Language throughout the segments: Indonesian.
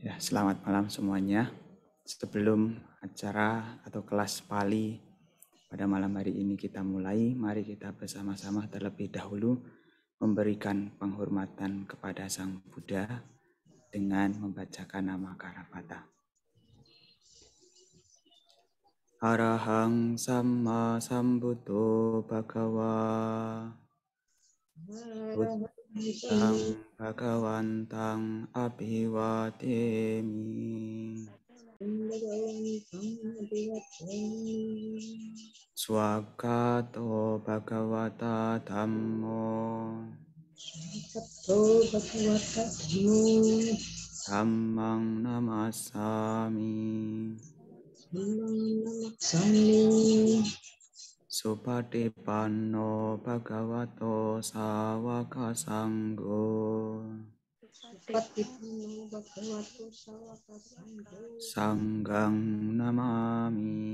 Ya, selamat malam semuanya. Sebelum acara atau kelas Pali pada malam hari ini kita mulai, mari kita bersama-sama terlebih dahulu memberikan penghormatan kepada Sang Buddha dengan membacakan nama Karapata. Arahang sama sambuto Bhagava พทังภะคะวันตังอภิวาเทมิสวากขาโตภะคะวะตาธรรมโมโตภะคะวะตาธรรมโมธรรมังนามัสสามิธรรมังนามัสสามิ Supatipanno bhagavato sawaka sanggo bhagavato sawaka sanggo Sanggang namami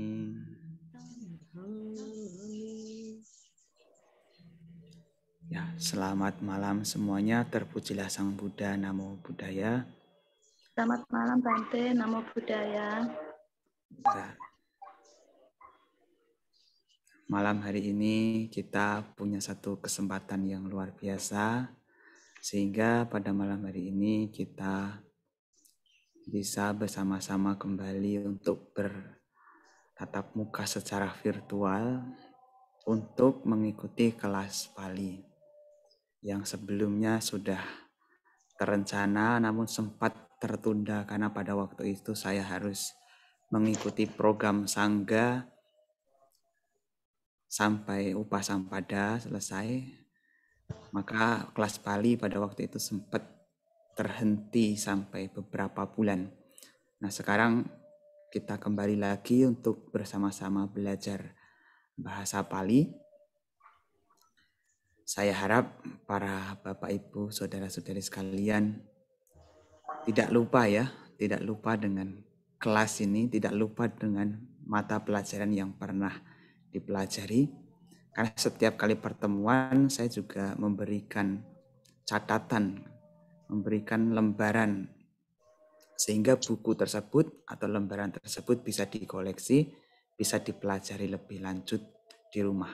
Ya, selamat malam semuanya. Terpujilah Sang Buddha, Namo Buddhaya. Selamat malam Bante, Namo Buddhaya. Ya malam hari ini kita punya satu kesempatan yang luar biasa sehingga pada malam hari ini kita bisa bersama-sama kembali untuk bertatap muka secara virtual untuk mengikuti kelas Bali yang sebelumnya sudah terencana namun sempat tertunda karena pada waktu itu saya harus mengikuti program sangga sampai upah sampada selesai, maka kelas Bali pada waktu itu sempat terhenti sampai beberapa bulan. Nah sekarang kita kembali lagi untuk bersama-sama belajar bahasa Bali. Saya harap para Bapak Ibu, saudara-saudari sekalian tidak lupa ya, tidak lupa dengan kelas ini, tidak lupa dengan mata pelajaran yang pernah dipelajari. Karena setiap kali pertemuan saya juga memberikan catatan, memberikan lembaran sehingga buku tersebut atau lembaran tersebut bisa dikoleksi, bisa dipelajari lebih lanjut di rumah.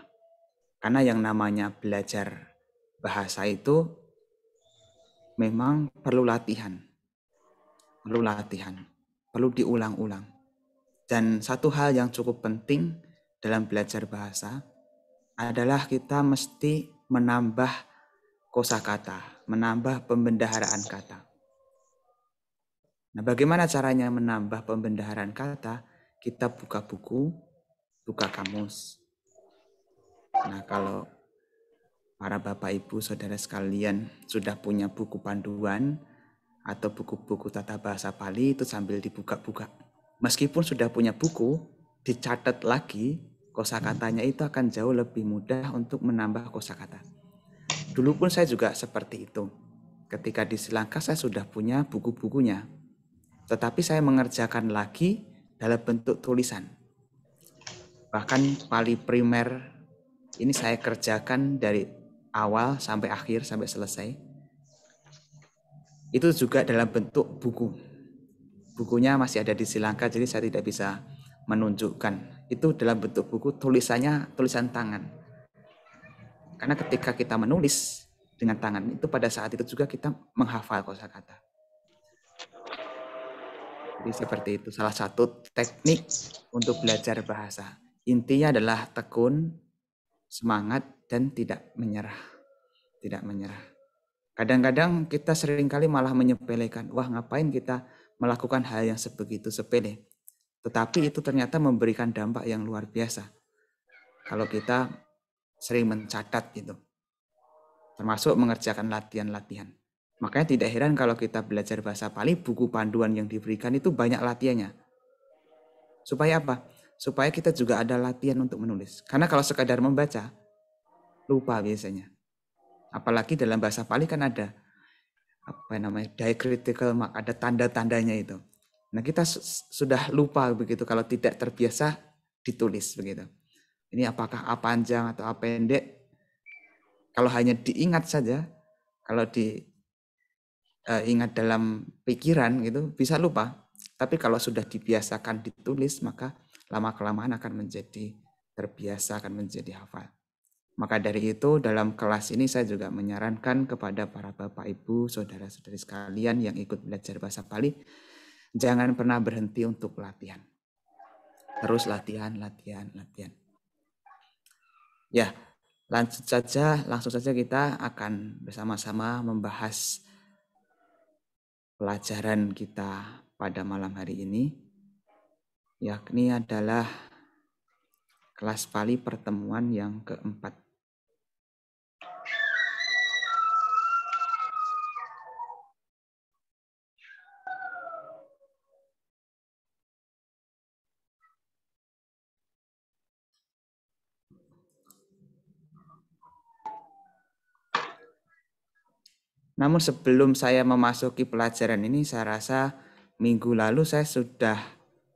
Karena yang namanya belajar bahasa itu memang perlu latihan. Perlu latihan, perlu diulang-ulang. Dan satu hal yang cukup penting dalam belajar bahasa adalah kita mesti menambah kosakata, menambah pembendaharaan kata. Nah, bagaimana caranya menambah pembendaharaan kata? Kita buka buku, buka kamus. Nah, kalau para bapak ibu saudara sekalian sudah punya buku panduan atau buku-buku tata bahasa Pali itu sambil dibuka-buka. Meskipun sudah punya buku, dicatat lagi kosakatanya itu akan jauh lebih mudah untuk menambah kosakata. Dulu pun saya juga seperti itu. Ketika di Sri saya sudah punya buku-bukunya. Tetapi saya mengerjakan lagi dalam bentuk tulisan. Bahkan pali primer ini saya kerjakan dari awal sampai akhir sampai selesai. Itu juga dalam bentuk buku bukunya masih ada di Sri jadi saya tidak bisa menunjukkan itu dalam bentuk buku tulisannya tulisan tangan karena ketika kita menulis dengan tangan itu pada saat itu juga kita menghafal kata jadi seperti itu salah satu teknik untuk belajar bahasa intinya adalah tekun semangat dan tidak menyerah tidak menyerah kadang-kadang kita seringkali malah menyepelekan wah ngapain kita melakukan hal yang sebegitu sepele tetapi itu ternyata memberikan dampak yang luar biasa. Kalau kita sering mencatat gitu. Termasuk mengerjakan latihan-latihan. Makanya tidak heran kalau kita belajar bahasa Pali, buku panduan yang diberikan itu banyak latihannya. Supaya apa? Supaya kita juga ada latihan untuk menulis. Karena kalau sekadar membaca, lupa biasanya. Apalagi dalam bahasa Pali kan ada apa namanya diacritical mark, ada tanda-tandanya itu. Nah kita sudah lupa begitu kalau tidak terbiasa ditulis begitu. Ini apakah A panjang atau A pendek? Kalau hanya diingat saja, kalau diingat eh, uh, dalam pikiran gitu bisa lupa. Tapi kalau sudah dibiasakan ditulis maka lama kelamaan akan menjadi terbiasa akan menjadi hafal. Maka dari itu dalam kelas ini saya juga menyarankan kepada para bapak ibu, saudara-saudari sekalian yang ikut belajar bahasa Bali Jangan pernah berhenti untuk latihan. Terus latihan, latihan, latihan. Ya, lanjut saja, langsung saja kita akan bersama-sama membahas pelajaran kita pada malam hari ini, yakni adalah kelas Pali pertemuan yang keempat. Namun sebelum saya memasuki pelajaran ini, saya rasa minggu lalu saya sudah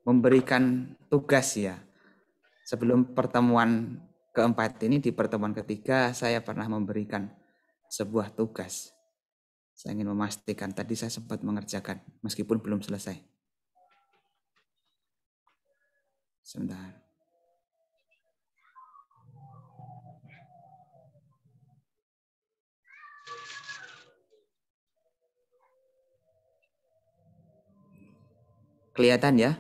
memberikan tugas ya. Sebelum pertemuan keempat ini, di pertemuan ketiga saya pernah memberikan sebuah tugas. Saya ingin memastikan tadi saya sempat mengerjakan meskipun belum selesai. Sebentar. Kelihatan ya?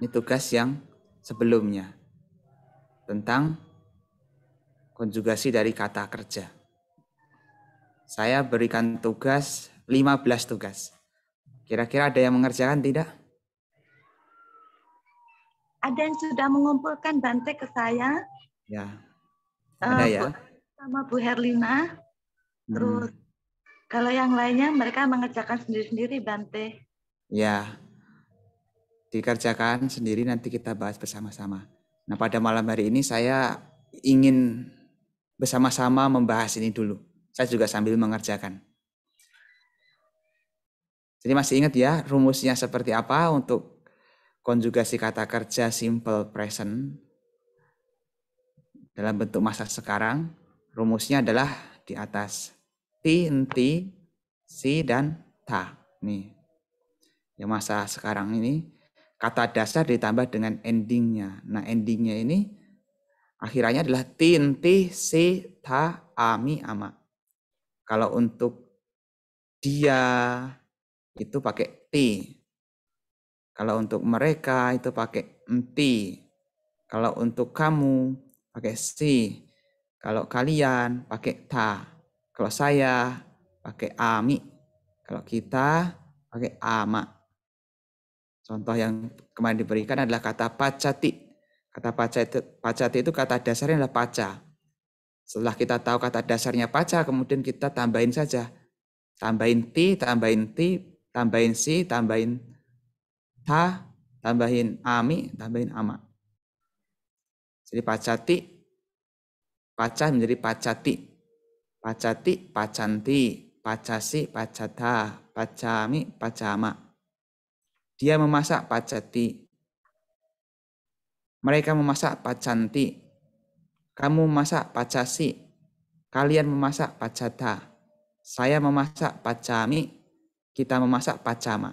Ini tugas yang sebelumnya tentang konjugasi dari kata kerja. Saya berikan tugas 15 tugas. Kira-kira ada yang mengerjakan tidak? Ada yang sudah mengumpulkan Bante ke saya. Ya. Eh, ada uh, ya. Sama Bu Herlina. Hmm. Terus kalau yang lainnya mereka mengerjakan sendiri-sendiri Bante ya dikerjakan sendiri nanti kita bahas bersama-sama. Nah pada malam hari ini saya ingin bersama-sama membahas ini dulu. Saya juga sambil mengerjakan. Jadi masih ingat ya rumusnya seperti apa untuk konjugasi kata kerja simple present dalam bentuk masa sekarang. Rumusnya adalah di atas ti, T, si, dan ta. Nih, ya masa sekarang ini kata dasar ditambah dengan endingnya. Nah endingnya ini akhirnya adalah tinti si ta ami ama. Kalau untuk dia itu pakai t, Kalau untuk mereka itu pakai enti. Kalau untuk kamu pakai si. Kalau kalian pakai ta. Kalau saya pakai ami. Kalau kita pakai ama. Contoh yang kemarin diberikan adalah kata pacati. Kata pacati, pacati itu kata dasarnya adalah paca. Setelah kita tahu kata dasarnya paca, kemudian kita tambahin saja. Tambahin ti, tambahin ti, tambahin si, tambahin ta, tambahin ami, tambahin ama. Jadi pacati, paca menjadi pacati. Pacati, pacanti, pacasi, pacata, pacami, pacama. Dia memasak pacati. Mereka memasak pacanti. Kamu memasak pacasi. Kalian memasak pacata. Saya memasak pacami. Kita memasak pacama.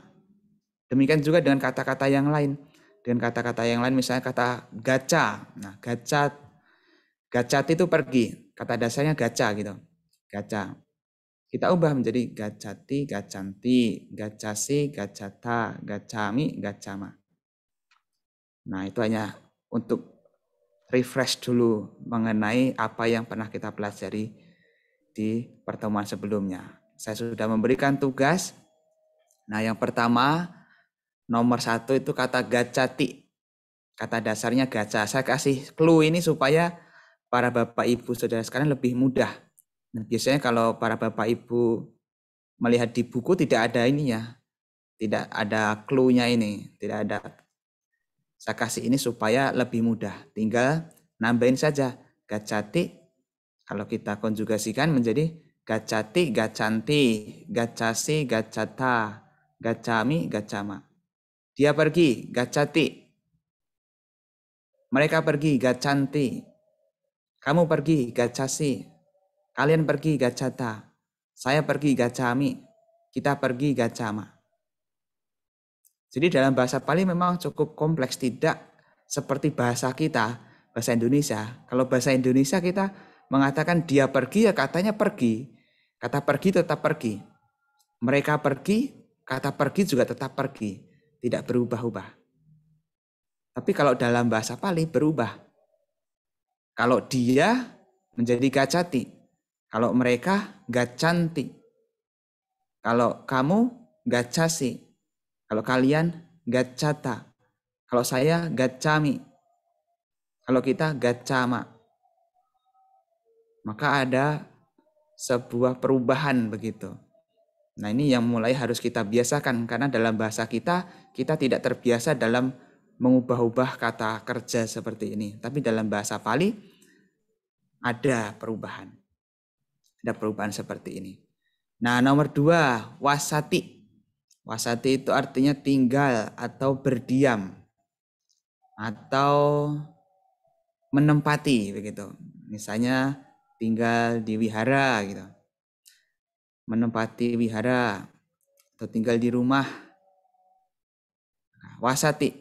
Demikian juga dengan kata-kata yang lain. Dengan kata-kata yang lain misalnya kata gaca. Nah, gaca gacat itu pergi. Kata dasarnya gaca gitu. Gaca. Kita ubah menjadi gacati, gacanti, gacasi, gacata, gacami, gacama. Nah itu hanya untuk refresh dulu mengenai apa yang pernah kita pelajari di pertemuan sebelumnya. Saya sudah memberikan tugas. Nah yang pertama nomor satu itu kata gacati. Kata dasarnya gaca. Saya kasih clue ini supaya para bapak ibu saudara sekalian lebih mudah Nah, biasanya kalau para bapak ibu melihat di buku tidak ada ini ya tidak ada clue-nya ini, tidak ada. Saya kasih ini supaya lebih mudah. Tinggal nambahin saja gacati kalau kita konjugasikan menjadi gacati, gacanti, gacasi, gacata, gacami, gacama. Dia pergi, gacati. Mereka pergi, gacanti. Kamu pergi, gacasi. Kalian pergi Gacata, saya pergi Gacami, kita pergi Gacama. Jadi dalam bahasa Pali memang cukup kompleks, tidak seperti bahasa kita, bahasa Indonesia. Kalau bahasa Indonesia kita mengatakan dia pergi ya katanya pergi. Kata pergi tetap pergi. Mereka pergi, kata pergi juga tetap pergi. Tidak berubah-ubah. Tapi kalau dalam bahasa Pali berubah. Kalau dia menjadi gacati, kalau mereka gak cantik. Kalau kamu gak casi. Kalau kalian gak cata. Kalau saya gak cami. Kalau kita gak cama. Maka ada sebuah perubahan begitu. Nah ini yang mulai harus kita biasakan karena dalam bahasa kita kita tidak terbiasa dalam mengubah-ubah kata kerja seperti ini. Tapi dalam bahasa Pali ada perubahan ada perubahan seperti ini. Nah, nomor dua, wasati. Wasati itu artinya tinggal atau berdiam atau menempati begitu. Misalnya tinggal di wihara gitu. Menempati wihara atau tinggal di rumah. Nah, wasati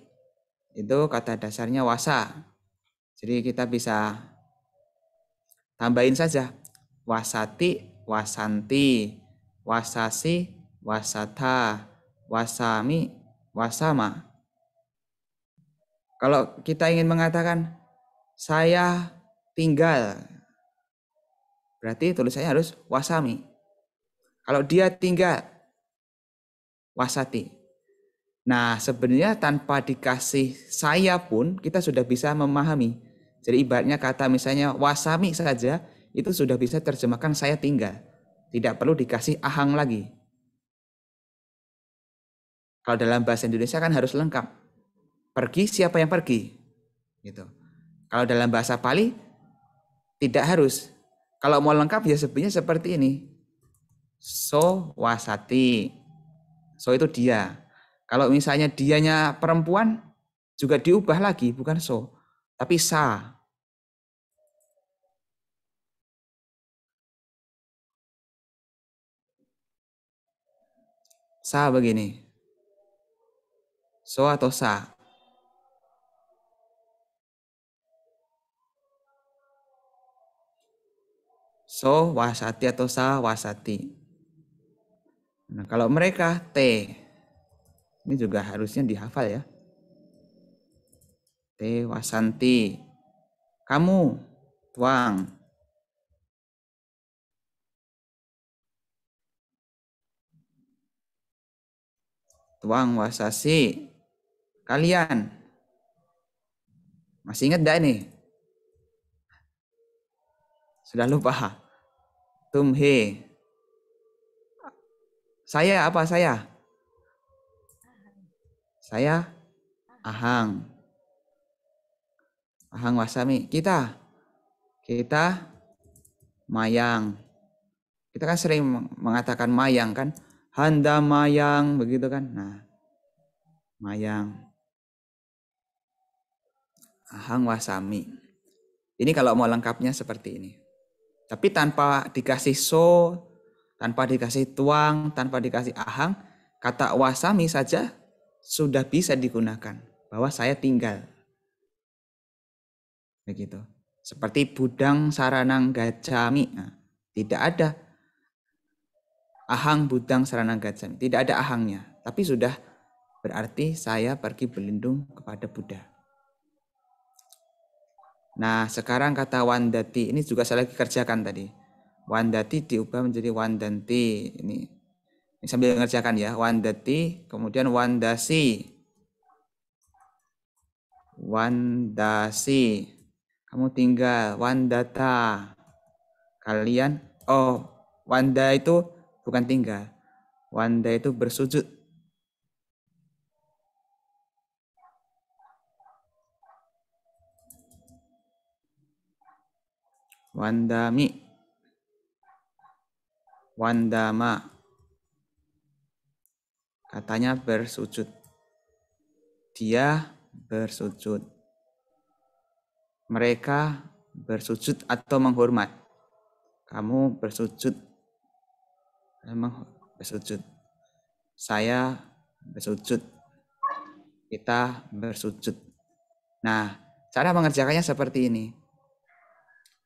itu kata dasarnya wasa. Jadi kita bisa tambahin saja wasati wasanti wasasi wasata wasami wasama kalau kita ingin mengatakan saya tinggal berarti tulisannya harus wasami kalau dia tinggal wasati Nah, sebenarnya tanpa dikasih saya pun kita sudah bisa memahami. Jadi ibaratnya kata misalnya wasami saja itu sudah bisa terjemahkan saya tinggal. Tidak perlu dikasih ahang lagi. Kalau dalam bahasa Indonesia kan harus lengkap. Pergi siapa yang pergi? Gitu. Kalau dalam bahasa Pali tidak harus. Kalau mau lengkap ya sebenarnya seperti ini. So wasati. So itu dia. Kalau misalnya dianya perempuan juga diubah lagi bukan so, tapi sa Sa begini. So atau sa? So wasati atau sa wasati. Nah, kalau mereka T. Ini juga harusnya dihafal ya. T wasanti. Kamu tuang tuang wasasi kalian. Masih ingat gak ini? Sudah lupa. Tumhe, Saya apa saya? Saya Ahang. Ahang Wasami. Kita. Kita Mayang. Kita kan sering mengatakan Mayang kan? handa mayang begitu kan nah mayang ahang wasami ini kalau mau lengkapnya seperti ini tapi tanpa dikasih so tanpa dikasih tuang tanpa dikasih ahang kata wasami saja sudah bisa digunakan bahwa saya tinggal begitu seperti budang saranang gajami nah, tidak ada ahang budang sarana gajan. Tidak ada ahangnya, tapi sudah berarti saya pergi berlindung kepada Buddha. Nah, sekarang kata wandati ini juga saya lagi kerjakan tadi. Wandati diubah menjadi wandanti. Ini, ini sambil ngerjakan ya. Wandati, kemudian wandasi. Wandasi. Kamu tinggal wandata. Kalian oh, wanda itu bukan tinggal. Wanda itu bersujud. Wanda Mi, Wanda Ma, Katanya bersujud. Dia bersujud. Mereka bersujud atau menghormat. Kamu bersujud memang bersujud. Saya bersujud. Kita bersujud. Nah, cara mengerjakannya seperti ini.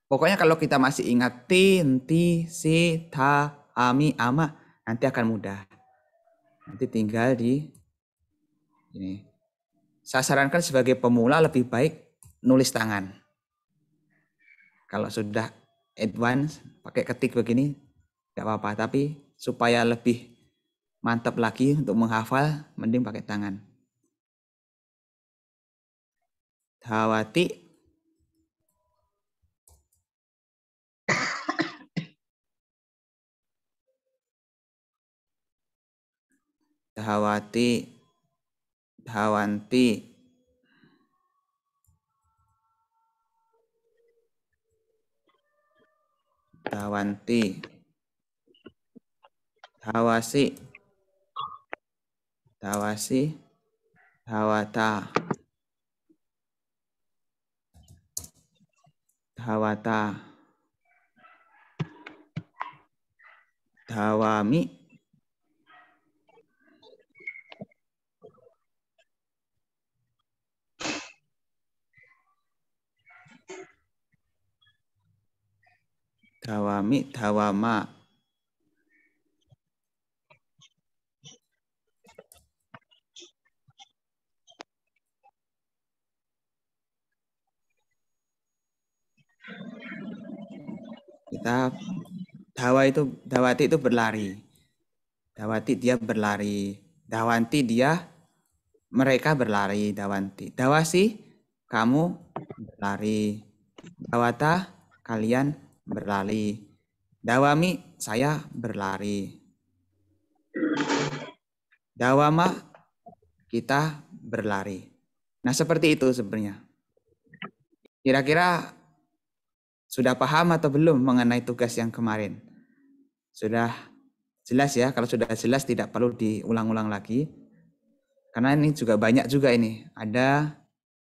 Pokoknya kalau kita masih ingat ti, nti, si, ta, ami, ama, nanti akan mudah. Nanti tinggal di ini. Saya sarankan sebagai pemula lebih baik nulis tangan. Kalau sudah advance pakai ketik begini tidak apa-apa, tapi supaya lebih mantap lagi untuk menghafal mending pakai tangan. Hawati Hawati Hawanti Hawanti Tawasi. Tawasi. Tawata. Tawata. Tawami. Tawami, tawama. kita dawa itu dawati itu berlari dawati dia berlari dawanti dia mereka berlari dawanti dawasi kamu berlari dawata kalian berlari dawami saya berlari dawama kita berlari nah seperti itu sebenarnya kira-kira sudah paham atau belum mengenai tugas yang kemarin? Sudah jelas ya? Kalau sudah jelas tidak perlu diulang-ulang lagi. Karena ini juga banyak juga ini. Ada 15.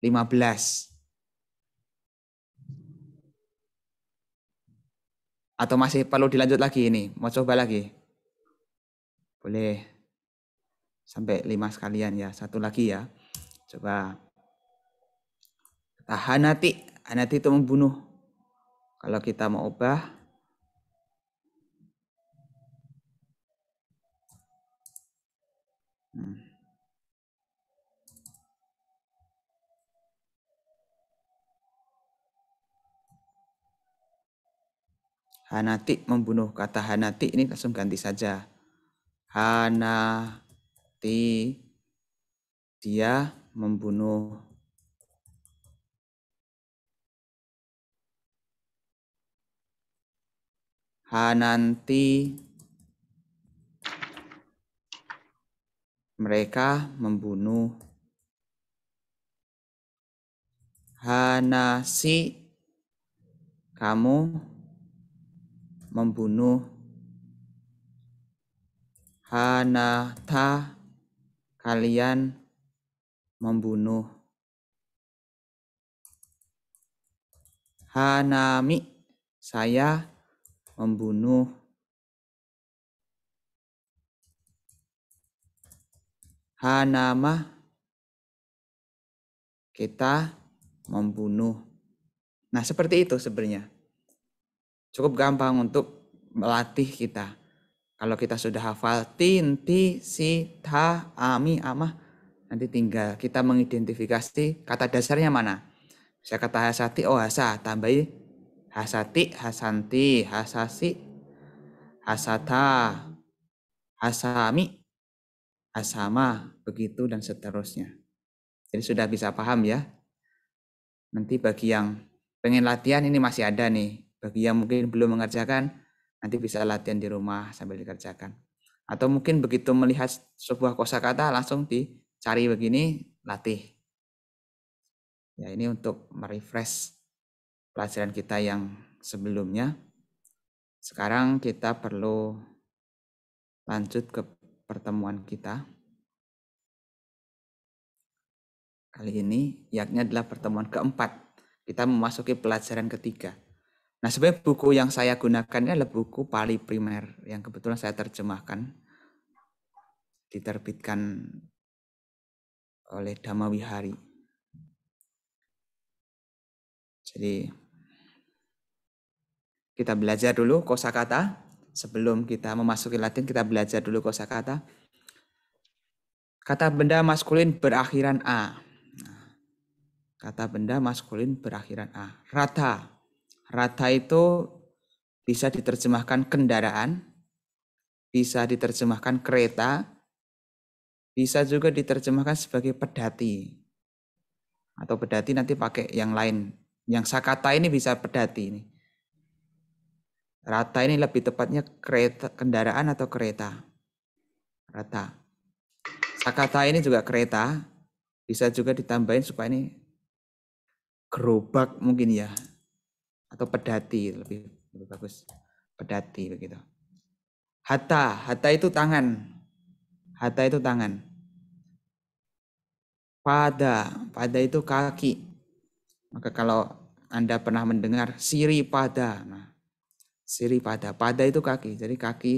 Atau masih perlu dilanjut lagi ini? Mau coba lagi? Boleh. Sampai 5 sekalian ya. Satu lagi ya. Coba. tahan Tahanati. Hanati itu membunuh kalau kita mau ubah, hmm. Hanati membunuh kata Hanati ini langsung ganti saja. Hanati dia membunuh Nanti mereka membunuh Hanasi kamu membunuh Hanata kalian membunuh Hanami saya membunuh Hanama kita membunuh. Nah, seperti itu sebenarnya. Cukup gampang untuk melatih kita. Kalau kita sudah hafal tin, ti, si, ta, ami, amah, nanti tinggal kita mengidentifikasi kata dasarnya mana. Saya kata hasati, oh hasa, tambahi Hasati, hasanti, hasasi, hasata, hasami, hasama begitu dan seterusnya. Jadi sudah bisa paham ya. Nanti bagi yang pengen latihan ini masih ada nih. Bagi yang mungkin belum mengerjakan, nanti bisa latihan di rumah sambil dikerjakan. Atau mungkin begitu melihat sebuah kosakata langsung dicari begini, latih. Ya ini untuk merefresh pelajaran kita yang sebelumnya. Sekarang kita perlu lanjut ke pertemuan kita. Kali ini yaknya adalah pertemuan keempat. Kita memasuki pelajaran ketiga. Nah sebenarnya buku yang saya gunakan ini adalah buku Pali Primer yang kebetulan saya terjemahkan. Diterbitkan oleh Dhamma Wihari. Jadi kita belajar dulu kosakata. Sebelum kita memasuki Latin, kita belajar dulu kosakata. Kata benda maskulin berakhiran a. Kata benda maskulin berakhiran a. Rata. Rata itu bisa diterjemahkan kendaraan, bisa diterjemahkan kereta, bisa juga diterjemahkan sebagai pedati. Atau pedati nanti pakai yang lain. Yang sakata ini bisa pedati ini Rata ini lebih tepatnya kereta kendaraan atau kereta. Rata. Sakata ini juga kereta. Bisa juga ditambahin supaya ini gerobak mungkin ya. Atau pedati lebih, lebih bagus. Pedati begitu. Hatta, hatta itu tangan. Hatta itu tangan. Pada, pada itu kaki. Maka kalau Anda pernah mendengar siri pada, nah Siri pada. Pada itu kaki. Jadi kaki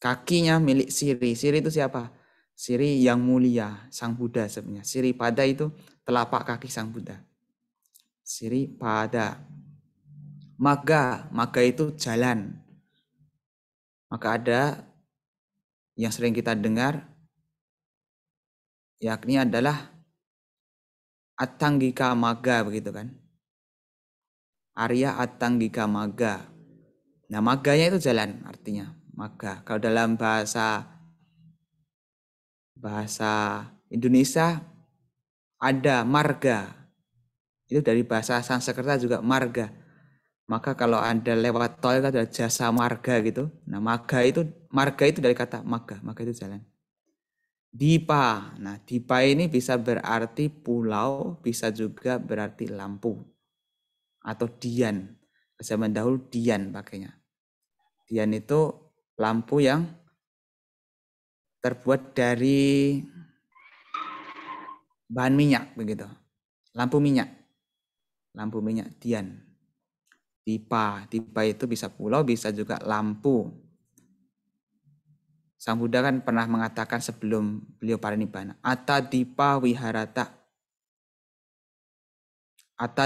kakinya milik Siri. Siri itu siapa? Siri yang mulia, Sang Buddha sebenarnya. Siri pada itu telapak kaki Sang Buddha. Siri pada. Maga, maga itu jalan. Maka ada yang sering kita dengar yakni adalah Atanggika Maga begitu kan. Arya Atanggika Maga. Nah, maganya itu jalan artinya, maga. Kalau dalam bahasa bahasa Indonesia ada marga. Itu dari bahasa Sanskerta juga marga. Maka kalau Anda lewat tol itu ada jasa marga gitu. Nah, maga itu marga itu dari kata maga, maga itu jalan. Dipa. Nah, dipa ini bisa berarti pulau, bisa juga berarti lampu atau dian. Zaman dahulu dian pakainya. Dian itu lampu yang terbuat dari bahan minyak begitu. Lampu minyak. Lampu minyak Dian. Tipa, tipa itu bisa pulau, bisa juga lampu. Sang Buddha kan pernah mengatakan sebelum beliau parinibbana, Dipa wiharata.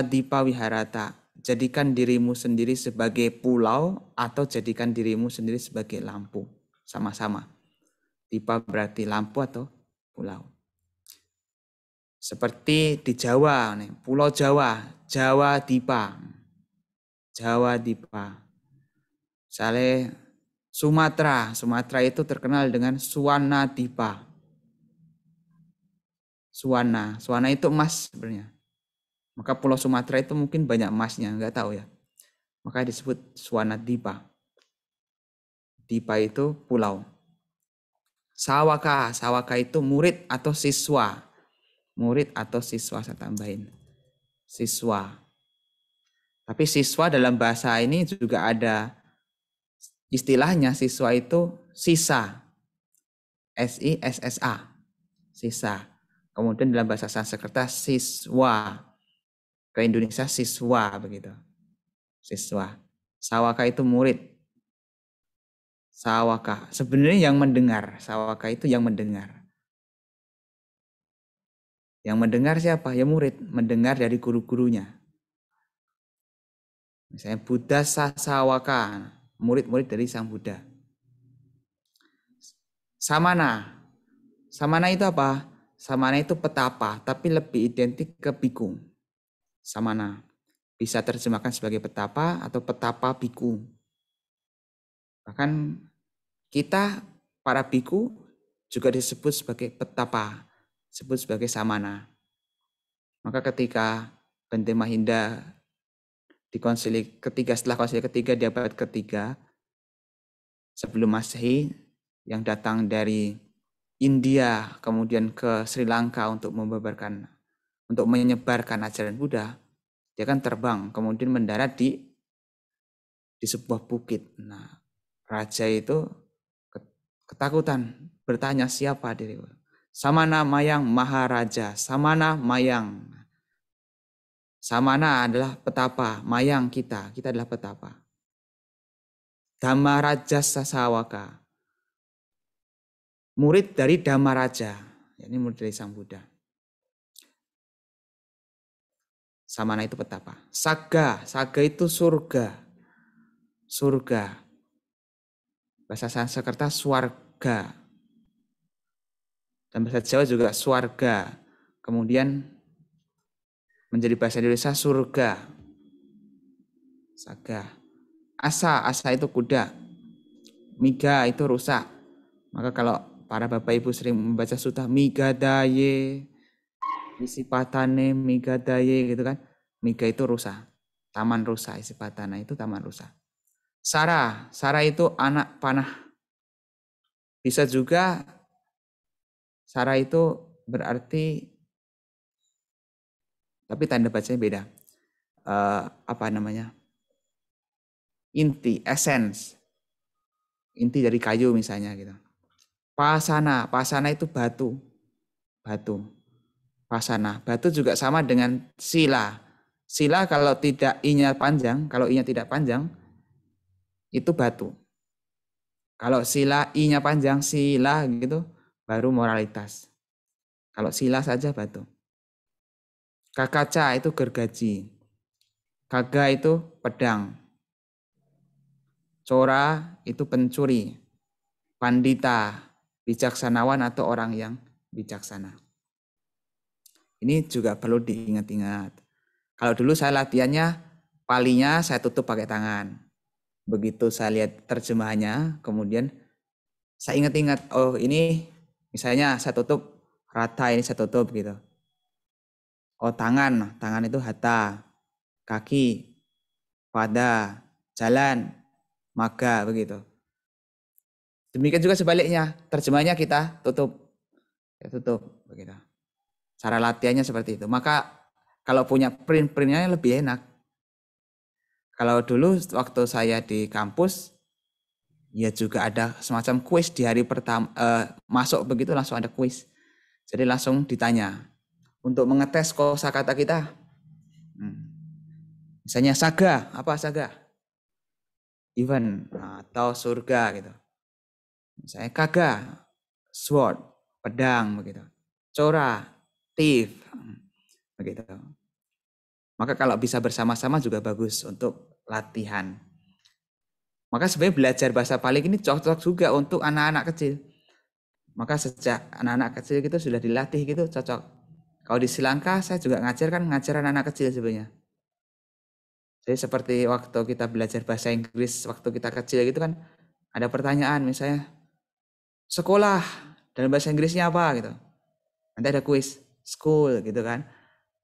Dipa wiharata jadikan dirimu sendiri sebagai pulau atau jadikan dirimu sendiri sebagai lampu. Sama-sama. Dipa berarti lampu atau pulau. Seperti di Jawa, nih, Pulau Jawa, Jawa Dipa. Jawa Dipa. Misalnya Sumatera, Sumatera itu terkenal dengan Suwana Dipa. Suwana, Suwana itu emas sebenarnya maka pulau Sumatera itu mungkin banyak emasnya, nggak tahu ya. Maka disebut Dipa. Dipa itu pulau. Sawaka, sawaka itu murid atau siswa. Murid atau siswa saya tambahin. Siswa. Tapi siswa dalam bahasa ini juga ada istilahnya siswa itu sisa. S I S S A. Sisa. Kemudian dalam bahasa Sanskerta siswa ke Indonesia siswa begitu. Siswa. Sawaka itu murid. Sawaka. Sebenarnya yang mendengar. Sawaka itu yang mendengar. Yang mendengar siapa? Ya murid. Mendengar dari guru-gurunya. Misalnya Buddha Sasawaka. Murid-murid dari Sang Buddha. Samana. Samana itu apa? Samana itu petapa, tapi lebih identik ke bikung samana. Bisa terjemahkan sebagai petapa atau petapa biku. Bahkan kita para biku juga disebut sebagai petapa, disebut sebagai samana. Maka ketika Bente Mahinda di konsili ketiga setelah konsili ketiga di abad ketiga sebelum Masehi yang datang dari India kemudian ke Sri Lanka untuk membabarkan untuk menyebarkan ajaran Buddha, dia kan terbang kemudian mendarat di di sebuah bukit. Nah, raja itu ketakutan bertanya siapa diriku. Samana Mayang Maharaja, Samana Mayang. Samana adalah petapa, Mayang kita, kita adalah petapa. Dhamma Raja Sasawaka, murid dari Dhamaraja, ini murid dari Sang Buddha. Samana itu petapa. Saga, saga itu surga. Surga. Bahasa Sanskerta swarga. Dan bahasa Jawa juga swarga. Kemudian menjadi bahasa Indonesia surga. Saga. Asa, asa itu kuda. Miga itu rusak. Maka kalau para bapak ibu sering membaca sutah migadaye, isipatane migadaye gitu kan miga itu rusa taman rusa isipatana itu taman rusa sara sara itu anak panah bisa juga sara itu berarti tapi tanda bacanya beda uh, apa namanya inti essence inti dari kayu misalnya gitu pasana pasana itu batu batu pasana Batu juga sama dengan sila. Sila kalau tidak inya panjang, kalau inya tidak panjang, itu batu. Kalau sila i-nya panjang, sila gitu, baru moralitas. Kalau sila saja batu. Kakaca itu gergaji. Kaga itu pedang. Cora itu pencuri. Pandita, bijaksanawan atau orang yang bijaksana. Ini juga perlu diingat-ingat. Kalau dulu saya latihannya palinya saya tutup pakai tangan. Begitu saya lihat terjemahannya, kemudian saya ingat-ingat, oh ini misalnya saya tutup rata ini saya tutup gitu. Oh tangan, tangan itu hata, kaki, pada, jalan, maga begitu. Demikian juga sebaliknya, terjemahnya kita tutup, kita ya, tutup begitu cara latihannya seperti itu maka kalau punya print-printnya lebih enak kalau dulu waktu saya di kampus ya juga ada semacam kuis di hari pertama eh, masuk begitu langsung ada kuis jadi langsung ditanya untuk mengetes kosakata kita hmm. misalnya saga apa saga even nah, atau surga gitu misalnya kaga sword pedang begitu cora aktif. Begitu. Maka kalau bisa bersama-sama juga bagus untuk latihan. Maka sebenarnya belajar bahasa paling ini cocok juga untuk anak-anak kecil. Maka sejak anak-anak kecil itu sudah dilatih gitu cocok. Kalau di Sri saya juga ngajar kan ngajar anak-anak kecil sebenarnya. Jadi seperti waktu kita belajar bahasa Inggris waktu kita kecil gitu kan ada pertanyaan misalnya sekolah dalam bahasa Inggrisnya apa gitu. Nanti ada kuis school gitu kan.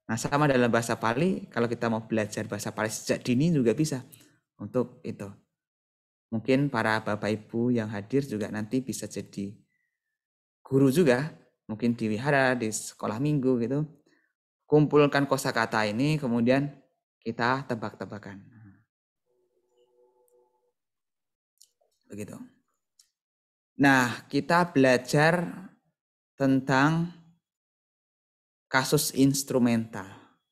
Nah, sama dalam bahasa Pali, kalau kita mau belajar bahasa Pali sejak dini juga bisa untuk itu. Mungkin para Bapak Ibu yang hadir juga nanti bisa jadi guru juga, mungkin di wihara, di sekolah minggu gitu. Kumpulkan kosakata ini kemudian kita tebak-tebakan. Begitu. Nah, kita belajar tentang kasus instrumental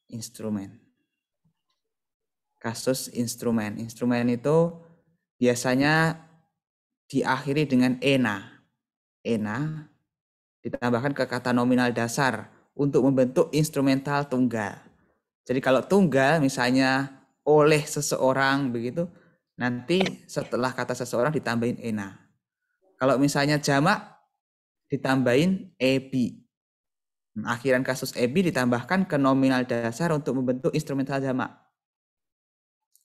instrumen. Kasus instrumen. Instrumen itu biasanya diakhiri dengan ena. Ena ditambahkan ke kata nominal dasar untuk membentuk instrumental tunggal. Jadi kalau tunggal misalnya oleh seseorang begitu, nanti setelah kata seseorang ditambahin ena. Kalau misalnya jamak ditambahin ebi. Akhiran kasus EBI ditambahkan ke nominal dasar untuk membentuk instrumental jamak.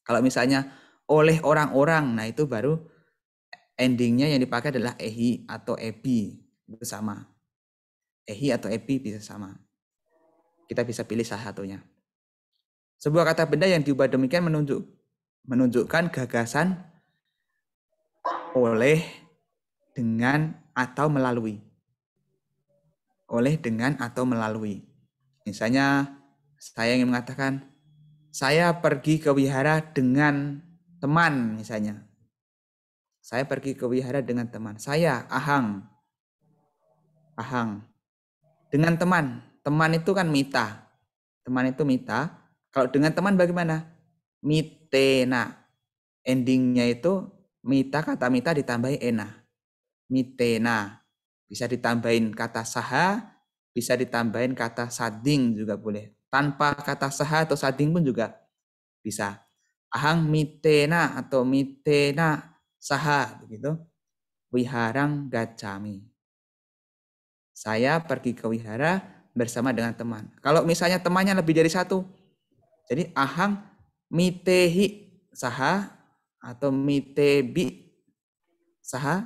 Kalau misalnya oleh orang-orang, nah itu baru endingnya yang dipakai adalah ehi atau ebi bersama. sama. Ehi atau ebi bisa sama. Kita bisa pilih salah satunya. Sebuah kata benda yang diubah demikian menunjuk menunjukkan gagasan oleh dengan atau melalui oleh dengan atau melalui. Misalnya saya ingin mengatakan saya pergi ke wihara dengan teman misalnya. Saya pergi ke wihara dengan teman. Saya Ahang. Ahang. Dengan teman. Teman itu kan mita. Teman itu mita. Kalau dengan teman bagaimana? Mitena. Endingnya itu mita kata mita ditambah ena. Mitena. Bisa ditambahin kata saha, bisa ditambahin kata sading juga boleh. Tanpa kata saha atau sading pun juga bisa. Ahang mitena atau mitena saha begitu. Wiharang gacami. Saya pergi ke wihara bersama dengan teman. Kalau misalnya temannya lebih dari satu, jadi ahang mitehi saha atau mitebi saha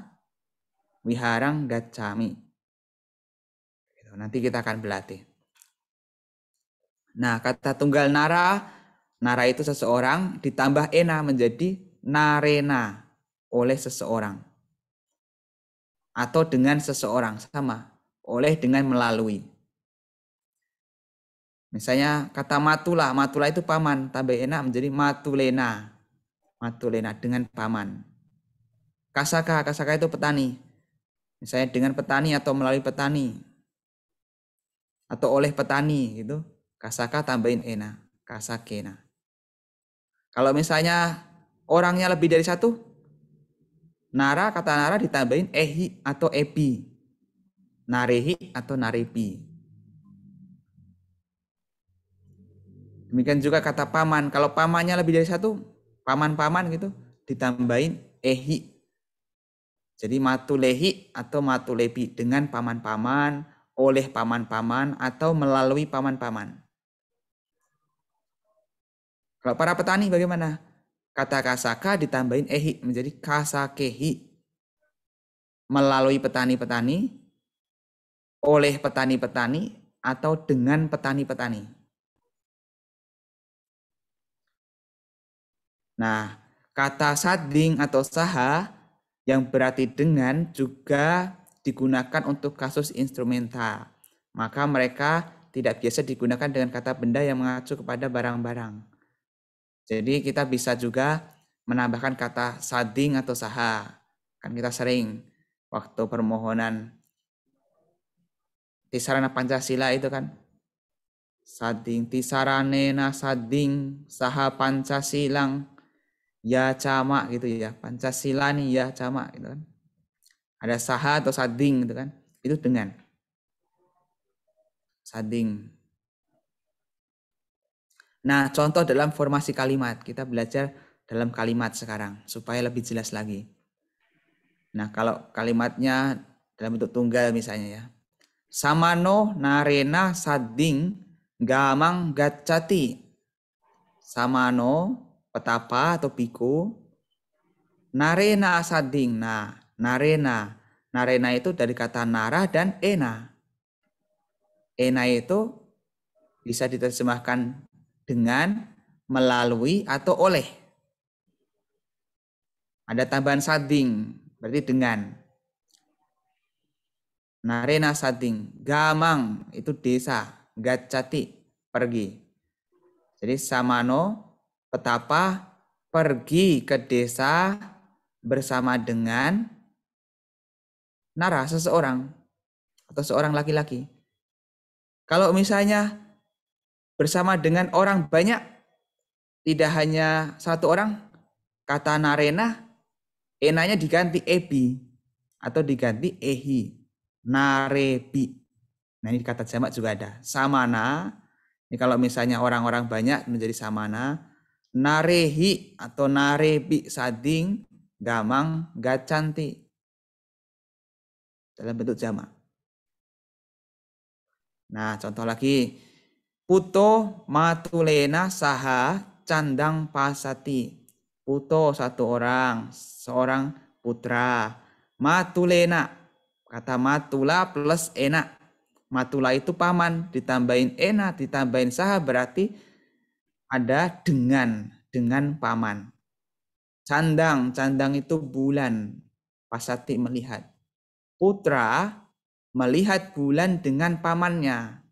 Wiharang Gacami. Gitu, nanti kita akan berlatih. Nah, kata tunggal nara, nara itu seseorang, ditambah ena menjadi narena oleh seseorang. Atau dengan seseorang, sama. Oleh dengan melalui. Misalnya kata matula, matula itu paman, tambah enak menjadi matulena. Matulena dengan paman. Kasaka, kasaka itu petani. Misalnya dengan petani atau melalui petani. Atau oleh petani gitu. Kasaka tambahin ena, kasakena. Kalau misalnya orangnya lebih dari satu, nara kata nara ditambahin ehi atau epi. Narehi atau narepi. Demikian juga kata paman. Kalau pamannya lebih dari satu, paman-paman gitu, ditambahin ehi jadi matulehi atau matulebi dengan paman-paman, oleh paman-paman, atau melalui paman-paman. Kalau para petani bagaimana? Kata kasaka ditambahin ehi menjadi kasakehi. Melalui petani-petani, oleh petani-petani, atau dengan petani-petani. Nah, kata sading atau saha yang berarti dengan juga digunakan untuk kasus instrumental. Maka mereka tidak biasa digunakan dengan kata benda yang mengacu kepada barang-barang. Jadi kita bisa juga menambahkan kata sading atau saha. Kan kita sering waktu permohonan tisarana Pancasila itu kan sading tisarane sading saha Pancasilang ya cama gitu ya Pancasila nih ya cama, gitu kan ada saha atau sading gitu kan itu dengan sading nah contoh dalam formasi kalimat kita belajar dalam kalimat sekarang supaya lebih jelas lagi nah kalau kalimatnya dalam bentuk tunggal misalnya ya samano narena sading gamang gacati samano petapa atau biku narena asading nah narena narena itu dari kata narah dan ena ena itu bisa diterjemahkan dengan melalui atau oleh ada tambahan sading berarti dengan narena sading gamang itu desa gacati pergi jadi samano Petapa pergi ke desa bersama dengan nara seseorang atau seorang laki-laki. Kalau misalnya bersama dengan orang banyak, tidak hanya satu orang, kata narena, enanya diganti ebi atau diganti ehi, narebi. Nah ini kata jamak juga ada. Samana, ini kalau misalnya orang-orang banyak menjadi samana, narehi atau narebi sading gamang gacanti dalam bentuk jama. Nah, contoh lagi. Puto matulena saha candang pasati. Puto satu orang, seorang putra. Matulena, kata matula plus enak. Matula itu paman, ditambahin enak, ditambahin saha berarti ada dengan dengan paman. Candang, candang itu bulan. Pasati melihat. Putra melihat bulan dengan pamannya.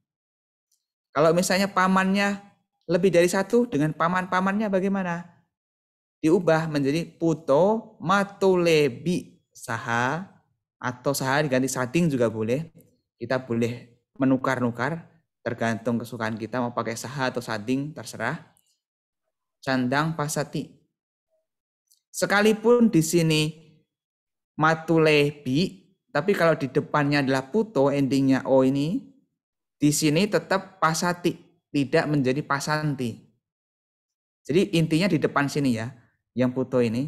Kalau misalnya pamannya lebih dari satu dengan paman-pamannya bagaimana? Diubah menjadi puto matulebi saha atau saha diganti sating juga boleh. Kita boleh menukar-nukar tergantung kesukaan kita mau pakai saha atau sading terserah. Candang Pasati. Sekalipun di sini Matulebi, tapi kalau di depannya adalah Puto, endingnya O ini, di sini tetap Pasati, tidak menjadi Pasanti. Jadi intinya di depan sini ya, yang Puto ini.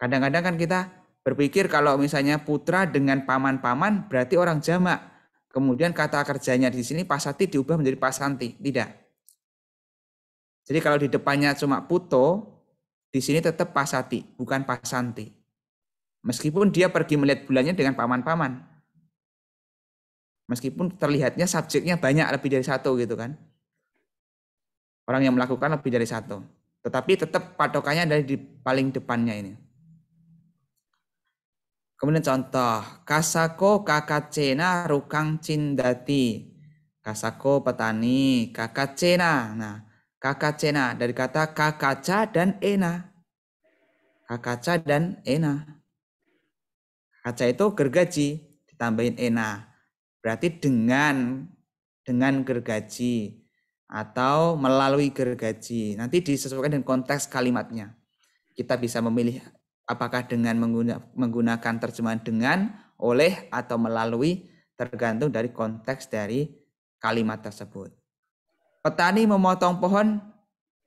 Kadang-kadang kan kita berpikir kalau misalnya putra dengan paman-paman berarti orang jamak. Kemudian kata kerjanya di sini Pasati diubah menjadi Pasanti. Tidak. Jadi kalau di depannya cuma puto, di sini tetap pasati, bukan pasanti. Meskipun dia pergi melihat bulannya dengan paman-paman. Meskipun terlihatnya subjeknya banyak lebih dari satu gitu kan. Orang yang melakukan lebih dari satu. Tetapi tetap patokannya dari di paling depannya ini. Kemudian contoh, kasako kakacena rukang cindati. Kasako petani, kakacena. Nah, Kakacena dari kata kakaca dan ena. Kakaca dan ena. Kaca itu gergaji ditambahin ena. Berarti dengan dengan gergaji atau melalui gergaji. Nanti disesuaikan dengan konteks kalimatnya. Kita bisa memilih apakah dengan menggunakan terjemahan dengan, oleh, atau melalui tergantung dari konteks dari kalimat tersebut petani memotong pohon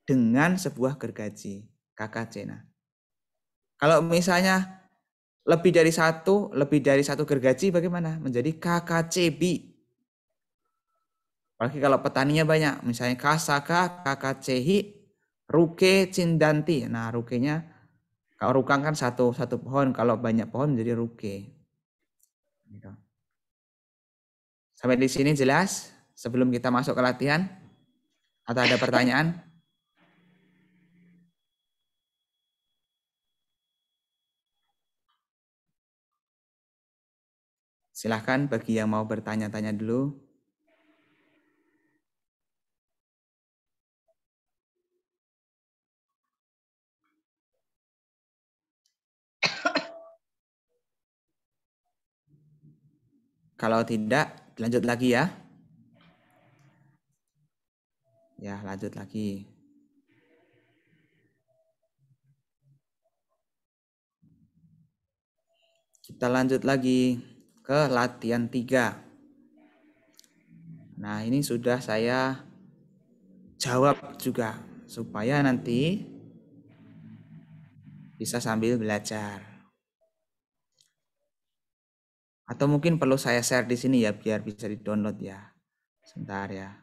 dengan sebuah gergaji KKC. Nah, kalau misalnya lebih dari satu, lebih dari satu gergaji bagaimana? Menjadi KKCB. Apalagi kalau petaninya banyak, misalnya Kasaka, KKCHI, Ruke, Cindanti. Nah, rukenya kalau rukang kan satu satu pohon, kalau banyak pohon menjadi ruke. Gitu. Sampai di sini jelas sebelum kita masuk ke latihan. Atau ada pertanyaan? Silahkan bagi yang mau bertanya-tanya dulu. Kalau tidak, lanjut lagi ya. Ya, lanjut lagi. Kita lanjut lagi ke latihan 3. Nah, ini sudah saya jawab juga supaya nanti bisa sambil belajar. Atau mungkin perlu saya share di sini ya biar bisa di-download ya. Sebentar ya.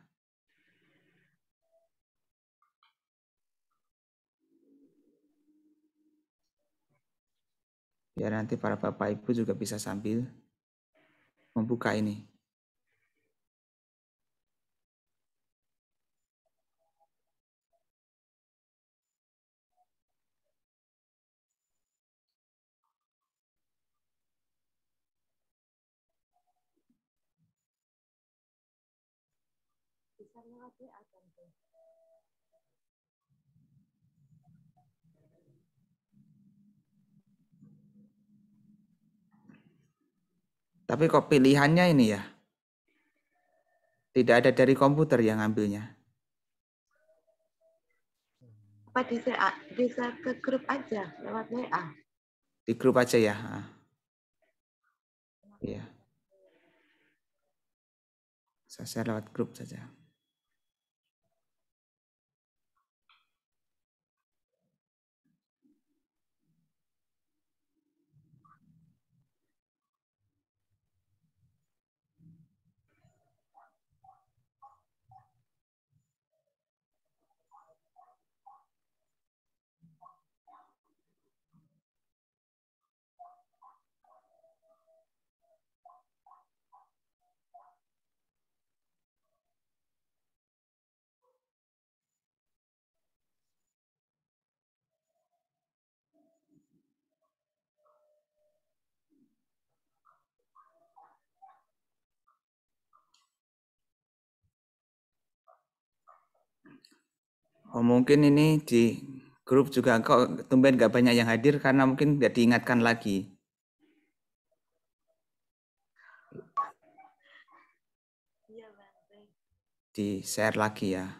biar nanti para bapak ibu juga bisa sambil membuka ini. Bisa melewati akan Tapi kok pilihannya ini ya? Tidak ada dari komputer yang ngambilnya. Apa bisa, bisa ke grup aja lewat WA? Di grup aja ya. Iya. Saya share lewat grup saja. Oh, mungkin ini di grup juga kok tumben nggak banyak yang hadir karena mungkin nggak diingatkan lagi. Iya, di share lagi ya.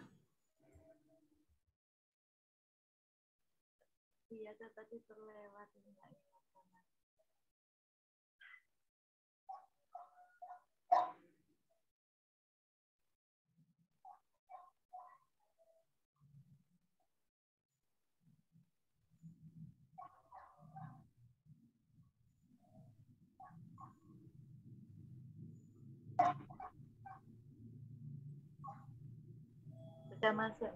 kita masuk.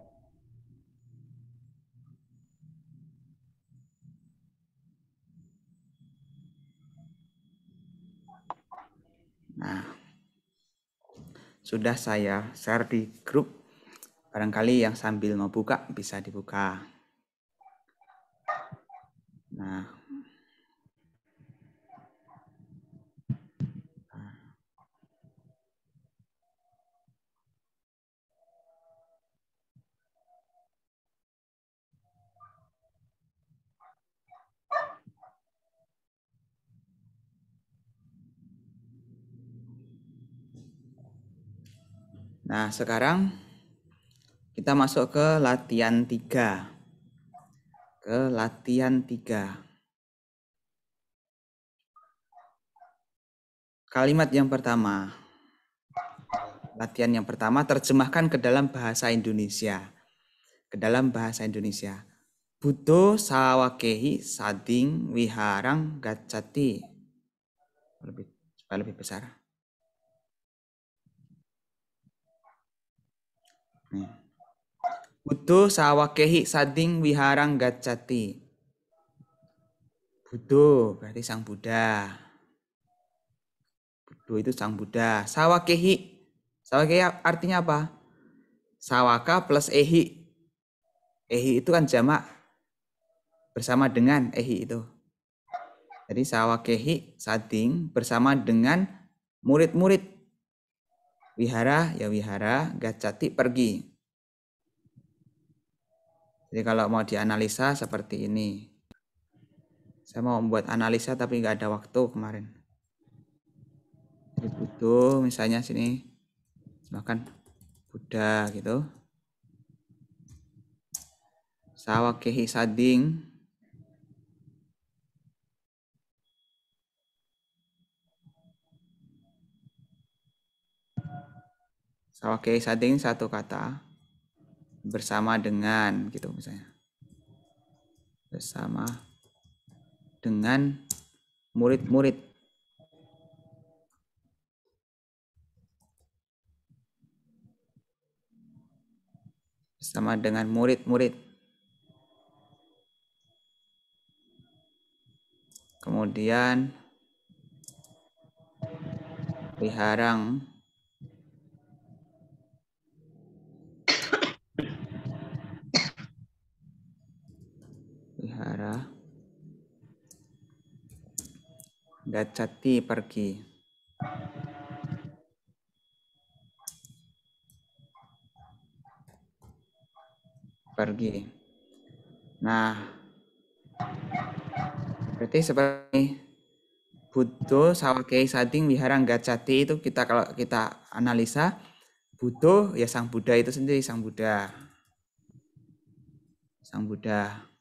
Nah, sudah saya share di grup. Barangkali yang sambil mau buka bisa dibuka. Nah, Nah, sekarang kita masuk ke latihan tiga, Ke latihan tiga. Kalimat yang pertama. Latihan yang pertama terjemahkan ke dalam bahasa Indonesia. Ke dalam bahasa Indonesia. Buto sawakehi sading wiharang gacati. Lebih, supaya lebih besar. Hmm. Buddho sawakehi sading wiharang gacati. Butuh berarti sang Buddha. Butuh itu sang Buddha. Sawakehi. Sawakehi artinya apa? Sawaka plus ehi. Ehi itu kan jamak bersama dengan ehi itu. Jadi sawakehi sading bersama dengan murid-murid Wihara ya wihara, gacati pergi. Jadi kalau mau dianalisa seperti ini. Saya mau membuat analisa tapi nggak ada waktu kemarin. Jadi butuh misalnya sini bahkan Buddha gitu. Sawakehi sading Oke, okay, sading satu kata bersama dengan gitu misalnya. Bersama dengan murid-murid. Bersama dengan murid-murid. Kemudian Piharang arah gacati pergi pergi nah berarti seperti Buddha Sawakei Sading Wiharang Gacati itu kita kalau kita analisa butuh ya sang Buddha itu sendiri sang Buddha sang Buddha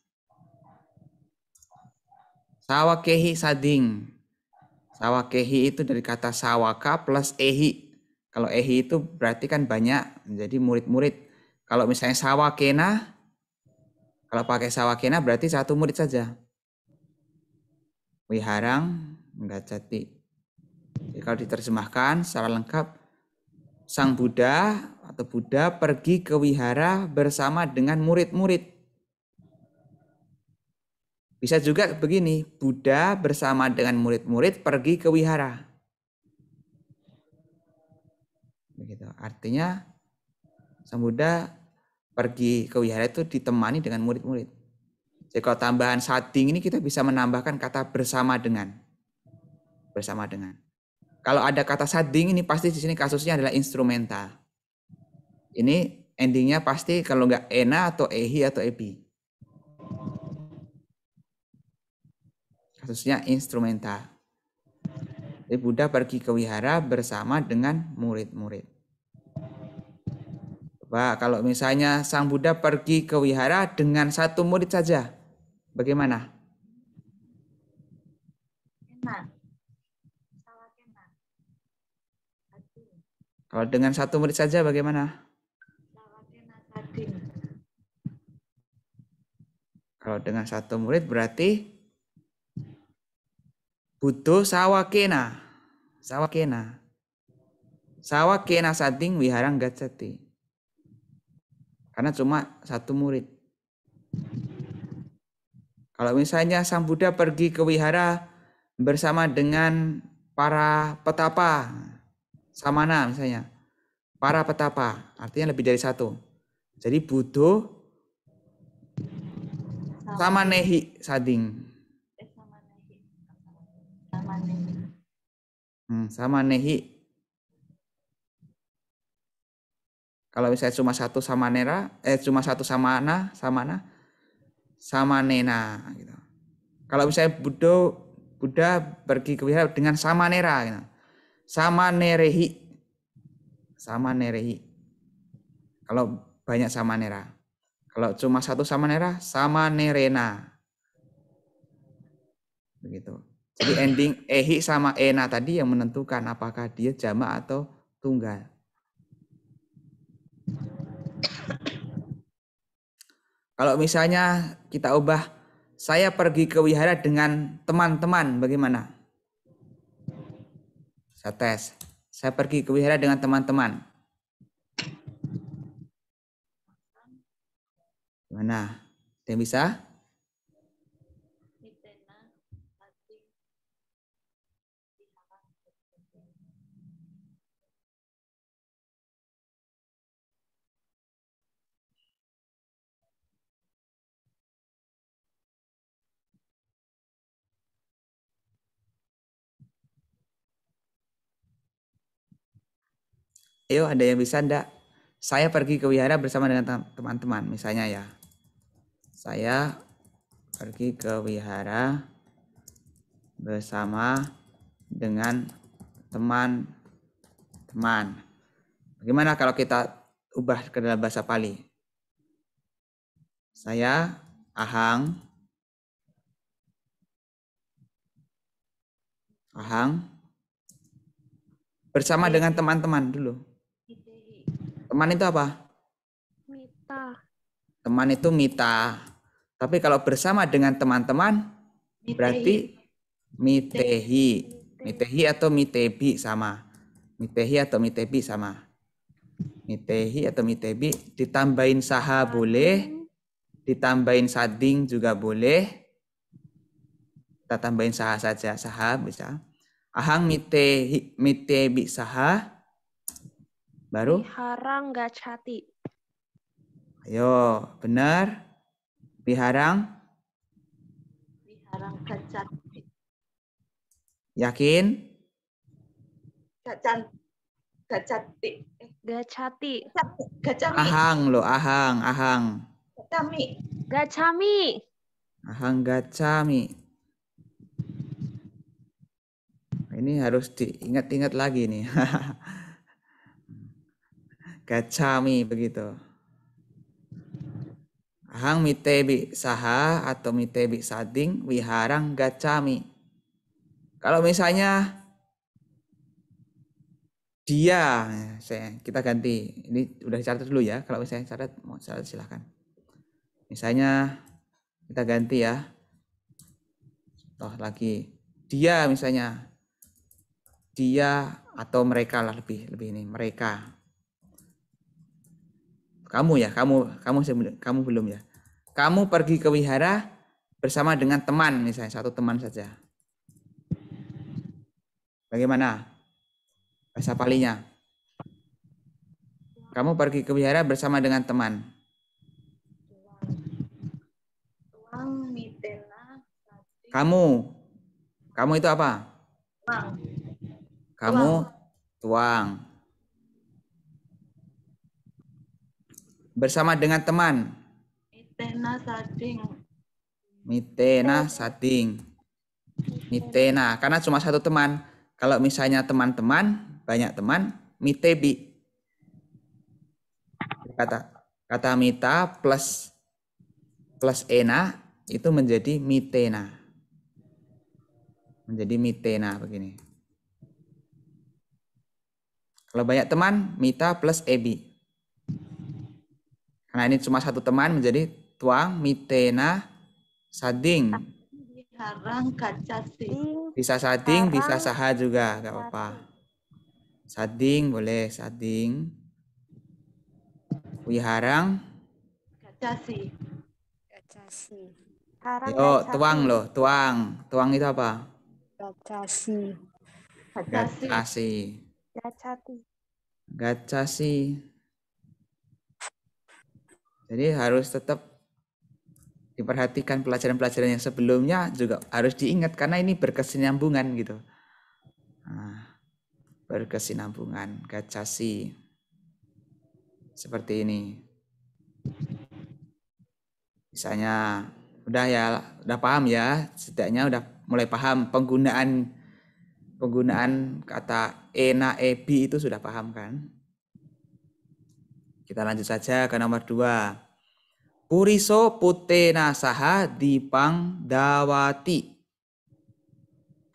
Sawakehi sading. Sawakehi itu dari kata sawaka plus ehi. Kalau ehi itu berarti kan banyak menjadi murid-murid. Kalau misalnya sawakena, kalau pakai sawakena berarti satu murid saja. Wiharang jati. Jadi kalau diterjemahkan secara lengkap, Sang Buddha atau Buddha pergi ke wihara bersama dengan murid-murid bisa juga begini, Buddha bersama dengan murid-murid pergi ke wihara. Begitu. Artinya Sang Buddha pergi ke wihara itu ditemani dengan murid-murid. Jadi kalau tambahan sating ini kita bisa menambahkan kata bersama dengan. Bersama dengan. Kalau ada kata sading ini pasti di sini kasusnya adalah instrumental. Ini endingnya pasti kalau nggak ena atau ehi atau ebi. kasusnya instrumental. Jadi Buddha pergi ke wihara bersama dengan murid-murid. Coba kalau misalnya sang Buddha pergi ke wihara dengan satu murid saja, bagaimana? Kalau dengan satu murid saja bagaimana? Kalau dengan satu murid berarti buddho sawakena sawakena sawakena sading wiharang gacati karena cuma satu murid kalau misalnya sang Buddha pergi ke wihara bersama dengan para petapa, samana misalnya, para petapa, artinya lebih dari satu. Jadi Buddha sama nehi sading sama hmm, sama nehi. Kalau misalnya cuma satu sama nera eh cuma satu sama sama ana samana, sama nena gitu. Kalau misalnya Buddha Buddha pergi ke wihara dengan sama gitu. sama gitu. sama nerehi Kalau banyak sama nera Kalau cuma satu sama nera sama nerena. Begitu di ending ehi sama ena tadi yang menentukan apakah dia jama atau tunggal. Kalau misalnya kita ubah saya pergi ke wihara dengan teman-teman bagaimana? Saya tes. Saya pergi ke wihara dengan teman-teman. Gimana? Ada yang bisa? Ayo ada yang bisa ndak? Saya pergi ke wihara bersama dengan teman-teman misalnya ya. Saya pergi ke wihara bersama dengan teman-teman. Bagaimana kalau kita ubah ke dalam bahasa Pali? Saya Ahang Ahang bersama dengan teman-teman dulu Teman itu apa? Mita. Teman itu mita. Tapi kalau bersama dengan teman-teman berarti mitehi. Mitehi atau mitebi sama. Mitehi atau mitebi sama. Mitehi atau mitebi ditambahin saha boleh, ditambahin sading juga boleh. Kita tambahin saha saja, saha bisa. Ahang mitehi mitebi saha Baru? Biharang gacati. Ayo, benar. Biharang? Biharang gacati. Yakin? Gacan, Gacati. Gacati. Gacami. Ahang loh, ahang, ahang. Gacami. Gacami. Ahang gacami. Ini harus diingat-ingat lagi nih. Gacami begitu. Ahang mitebi saha atau mitebi sading wiharang gacami. Kalau misalnya dia, saya kita ganti. Ini udah dicatat dulu ya. Kalau misalnya catat, mau catat silahkan. Misalnya kita ganti ya. Toh lagi dia misalnya dia atau mereka lah lebih lebih ini mereka kamu ya, kamu kamu kamu belum ya. Kamu pergi ke wihara bersama dengan teman misalnya satu teman saja. Bagaimana? Bahasa palinya. Kamu pergi ke wihara bersama dengan teman. Kamu. Kamu itu apa? Kamu tuang. bersama dengan teman. Mitena Sading. Mitena Sading. Mitena karena cuma satu teman. Kalau misalnya teman-teman, banyak teman, Mitebi. Kata kata mita plus plus ena itu menjadi mitena. Menjadi mitena begini. Kalau banyak teman, mita plus ebi. Karena ini cuma satu teman menjadi tuang mitena sading. sarang kaca Bisa sading, bisa saha juga, nggak apa-apa. Sading boleh, sading. Wiharang. Kacasi. Kacasi. Harang oh, kacasi. tuang loh, tuang. Tuang itu apa? Gacasi. Gacasi. Gacati. Gacasi. Jadi harus tetap diperhatikan pelajaran-pelajaran yang sebelumnya juga harus diingat karena ini berkesinambungan gitu. Nah, berkesinambungan, gacasi. Seperti ini. Misalnya udah ya, udah paham ya, setidaknya udah mulai paham penggunaan penggunaan kata e na e bi itu sudah paham kan? Kita lanjut saja ke nomor dua. Puriso putena saha dipang dawati.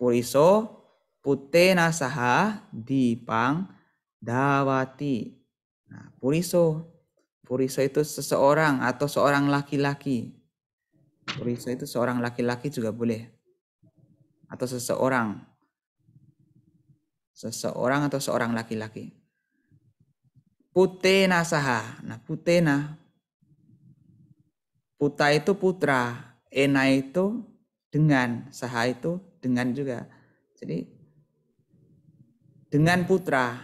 Puriso putena saha dipang dawati. Nah, puriso. Puriso itu seseorang atau seorang laki-laki. Puriso itu seorang laki-laki juga boleh. Atau seseorang. Seseorang atau seorang laki-laki. Putena saha. Nah, putena. Puta itu putra. Ena itu dengan. Saha itu dengan juga. Jadi dengan putra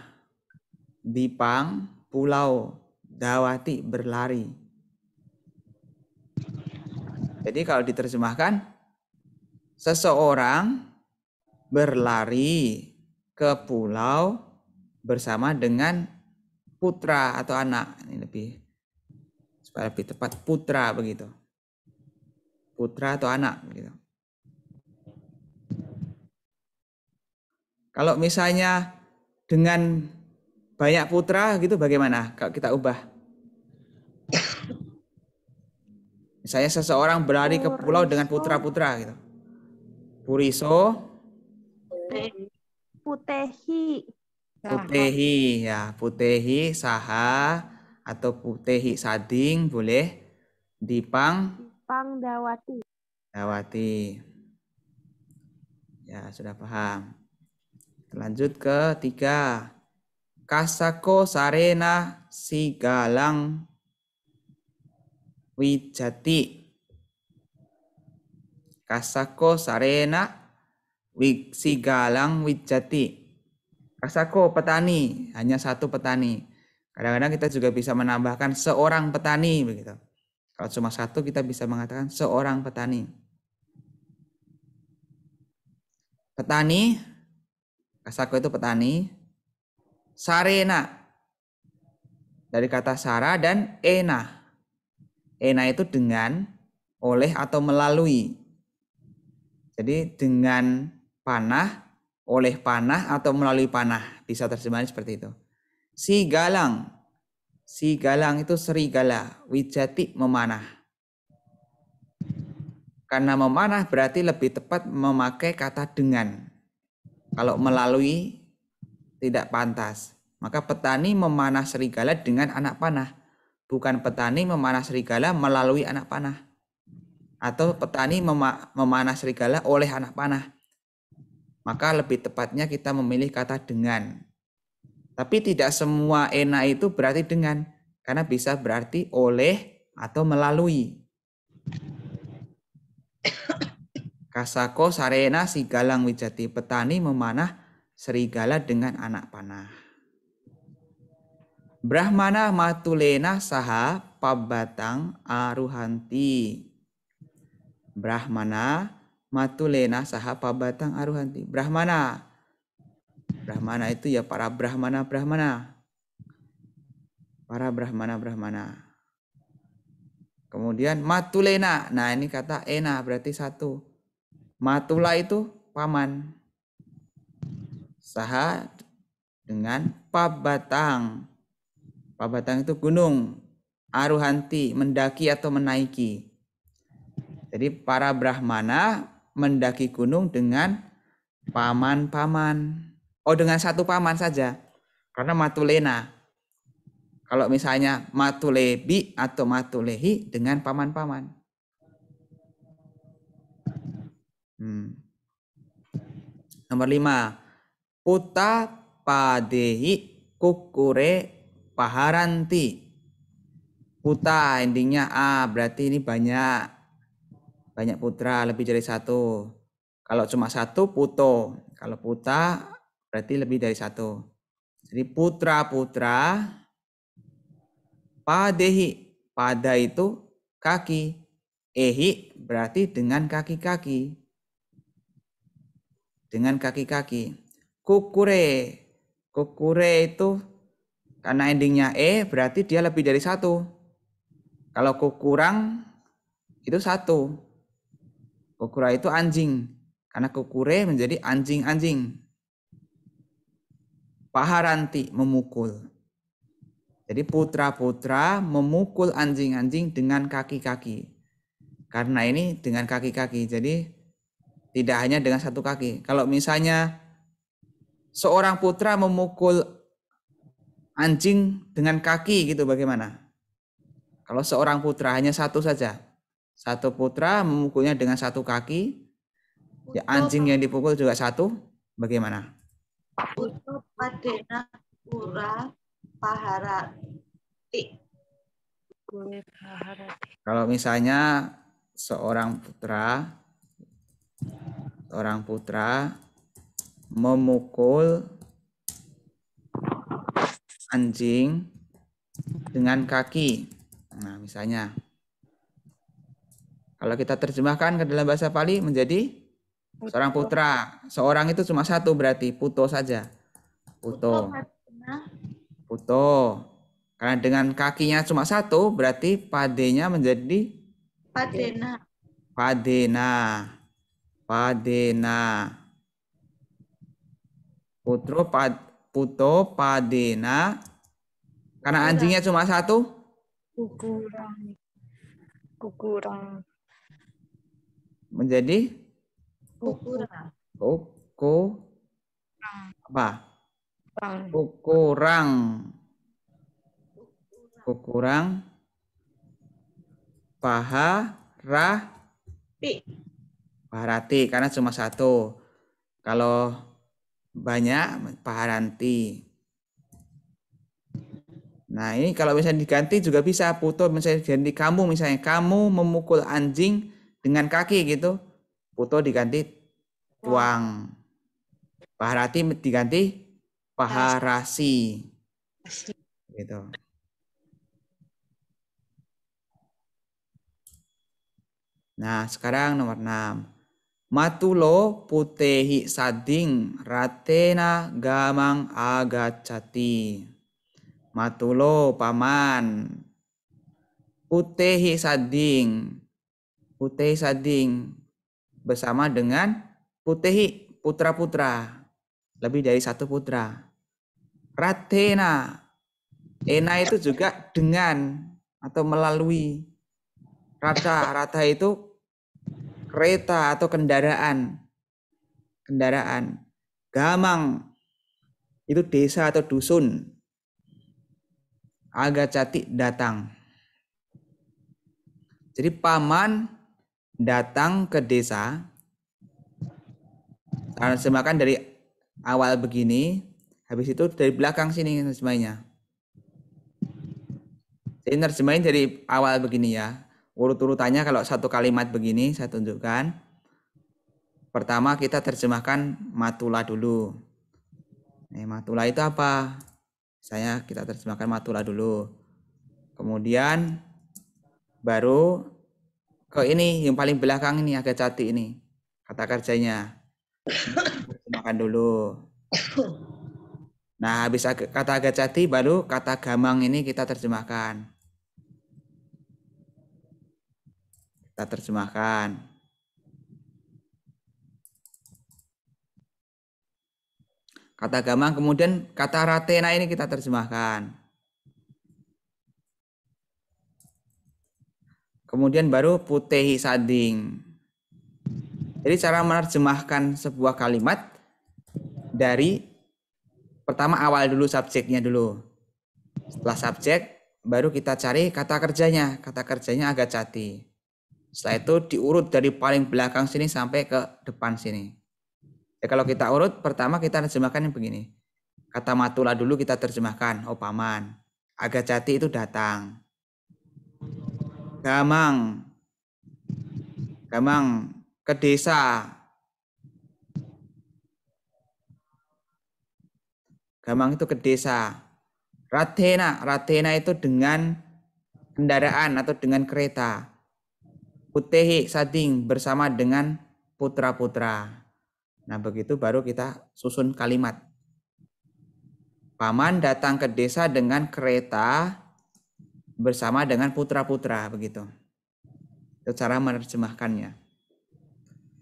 Bipang Pulau Dawati berlari. Jadi kalau diterjemahkan seseorang berlari ke pulau bersama dengan putra atau anak ini lebih supaya lebih tepat putra begitu putra atau anak begitu kalau misalnya dengan banyak putra gitu bagaimana kalau kita ubah misalnya seseorang berlari ke pulau dengan putra-putra gitu puriso putehi Putehi ya, putehi saha atau putehi sading boleh dipang dipang dawati. Dawati. Ya, sudah paham. Lanjut ke tiga. Kasako sarena sigalang wijati. Kasako sarena si sigalang wijati. Kasako petani, hanya satu petani. Kadang-kadang kita juga bisa menambahkan seorang petani begitu. Kalau cuma satu kita bisa mengatakan seorang petani. Petani, kasako itu petani. Sarena, dari kata sara dan ena. Ena itu dengan, oleh atau melalui. Jadi dengan panah oleh panah atau melalui panah. Bisa terjemahin seperti itu. Si galang. Si galang itu serigala, wijati memanah. Karena memanah berarti lebih tepat memakai kata dengan. Kalau melalui tidak pantas. Maka petani memanah serigala dengan anak panah. Bukan petani memanah serigala melalui anak panah. Atau petani memanah serigala oleh anak panah maka lebih tepatnya kita memilih kata dengan. Tapi tidak semua ena itu berarti dengan, karena bisa berarti oleh atau melalui. Kasako sarena si galang wijati petani memanah serigala dengan anak panah. Brahmana matulena saha pabatang aruhanti. Brahmana matulena saha pabatang aruhanti. Brahmana. Brahmana itu ya para brahmana brahmana. Para brahmana brahmana. Kemudian matulena. Nah, ini kata ena berarti satu. Matula itu paman. Saha dengan pabatang. Pabatang itu gunung. Aruhanti, mendaki atau menaiki. Jadi para brahmana mendaki gunung dengan paman-paman. Oh, dengan satu paman saja. Karena matulena. Kalau misalnya matulebi atau matulehi dengan paman-paman. Hmm. Nomor lima. Puta padehi kukure paharanti. Puta endingnya A, berarti ini banyak banyak putra lebih dari satu. Kalau cuma satu puto, kalau puta berarti lebih dari satu. Jadi putra putra padehi pada itu kaki ehi berarti dengan kaki-kaki dengan kaki-kaki kukure kukure itu karena endingnya e berarti dia lebih dari satu kalau kurang itu satu Kokura itu anjing. Karena kukure menjadi anjing-anjing. Paharanti memukul. Jadi putra-putra memukul anjing-anjing dengan kaki-kaki. Karena ini dengan kaki-kaki. Jadi tidak hanya dengan satu kaki. Kalau misalnya seorang putra memukul anjing dengan kaki gitu bagaimana? Kalau seorang putra hanya satu saja, satu putra memukulnya dengan satu kaki. Ya, anjing yang dipukul juga satu. Bagaimana? Kalau misalnya seorang putra seorang putra memukul anjing dengan kaki. Nah, misalnya kalau kita terjemahkan ke dalam bahasa Pali menjadi puto. seorang putra. Seorang itu cuma satu berarti, puto saja. Puto. Puto. Karena dengan kakinya cuma satu, berarti padenya menjadi padena. Padena. Padena. Putro pad, puto padena. Karena anjingnya cuma satu? Kukurang. Kukurang menjadi ukuran. Uku apa? ukuran ukuran Paha rah paharati karena cuma satu. Kalau banyak paharanti. Nah ini kalau bisa diganti juga bisa putu misalnya ganti kamu misalnya kamu memukul anjing dengan kaki gitu. Puto diganti tuang. Paharati diganti paharasi. Gitu. Nah, sekarang nomor enam. Matulo putehi sading ratena gamang agacati. Matulo paman putehi sading Putehi Sading bersama dengan Putehi putra-putra lebih dari satu putra. Ratena. Ena itu juga dengan atau melalui. Rata, rata itu kereta atau kendaraan. Kendaraan. Gamang itu desa atau dusun. Agak Agacati datang. Jadi paman datang ke desa semakan dari awal begini habis itu dari belakang sini terjemahnya jadi terjemahin dari awal begini ya urut-urutannya kalau satu kalimat begini saya tunjukkan pertama kita terjemahkan matula dulu Nah, matula itu apa? Saya kita terjemahkan matula dulu. Kemudian baru Kok ini yang paling belakang ini agak cati ini kata kerjanya makan dulu nah habis kata agak cati baru kata gamang ini kita terjemahkan kita terjemahkan kata gamang kemudian kata ratena ini kita terjemahkan Kemudian baru putehi sading. Jadi cara menerjemahkan sebuah kalimat dari pertama awal dulu subjeknya dulu. Setelah subjek baru kita cari kata kerjanya, kata kerjanya agak cati. Setelah itu diurut dari paling belakang sini sampai ke depan sini. Ya, kalau kita urut, pertama kita terjemahkan yang begini. Kata matula dulu kita terjemahkan, oh agak cati itu datang. Gamang. Gamang ke desa. Gamang itu ke desa. Ratena, Ratena itu dengan kendaraan atau dengan kereta. Putehi sading bersama dengan putra-putra. Nah, begitu baru kita susun kalimat. Paman datang ke desa dengan kereta bersama dengan putra-putra begitu. Itu cara menerjemahkannya.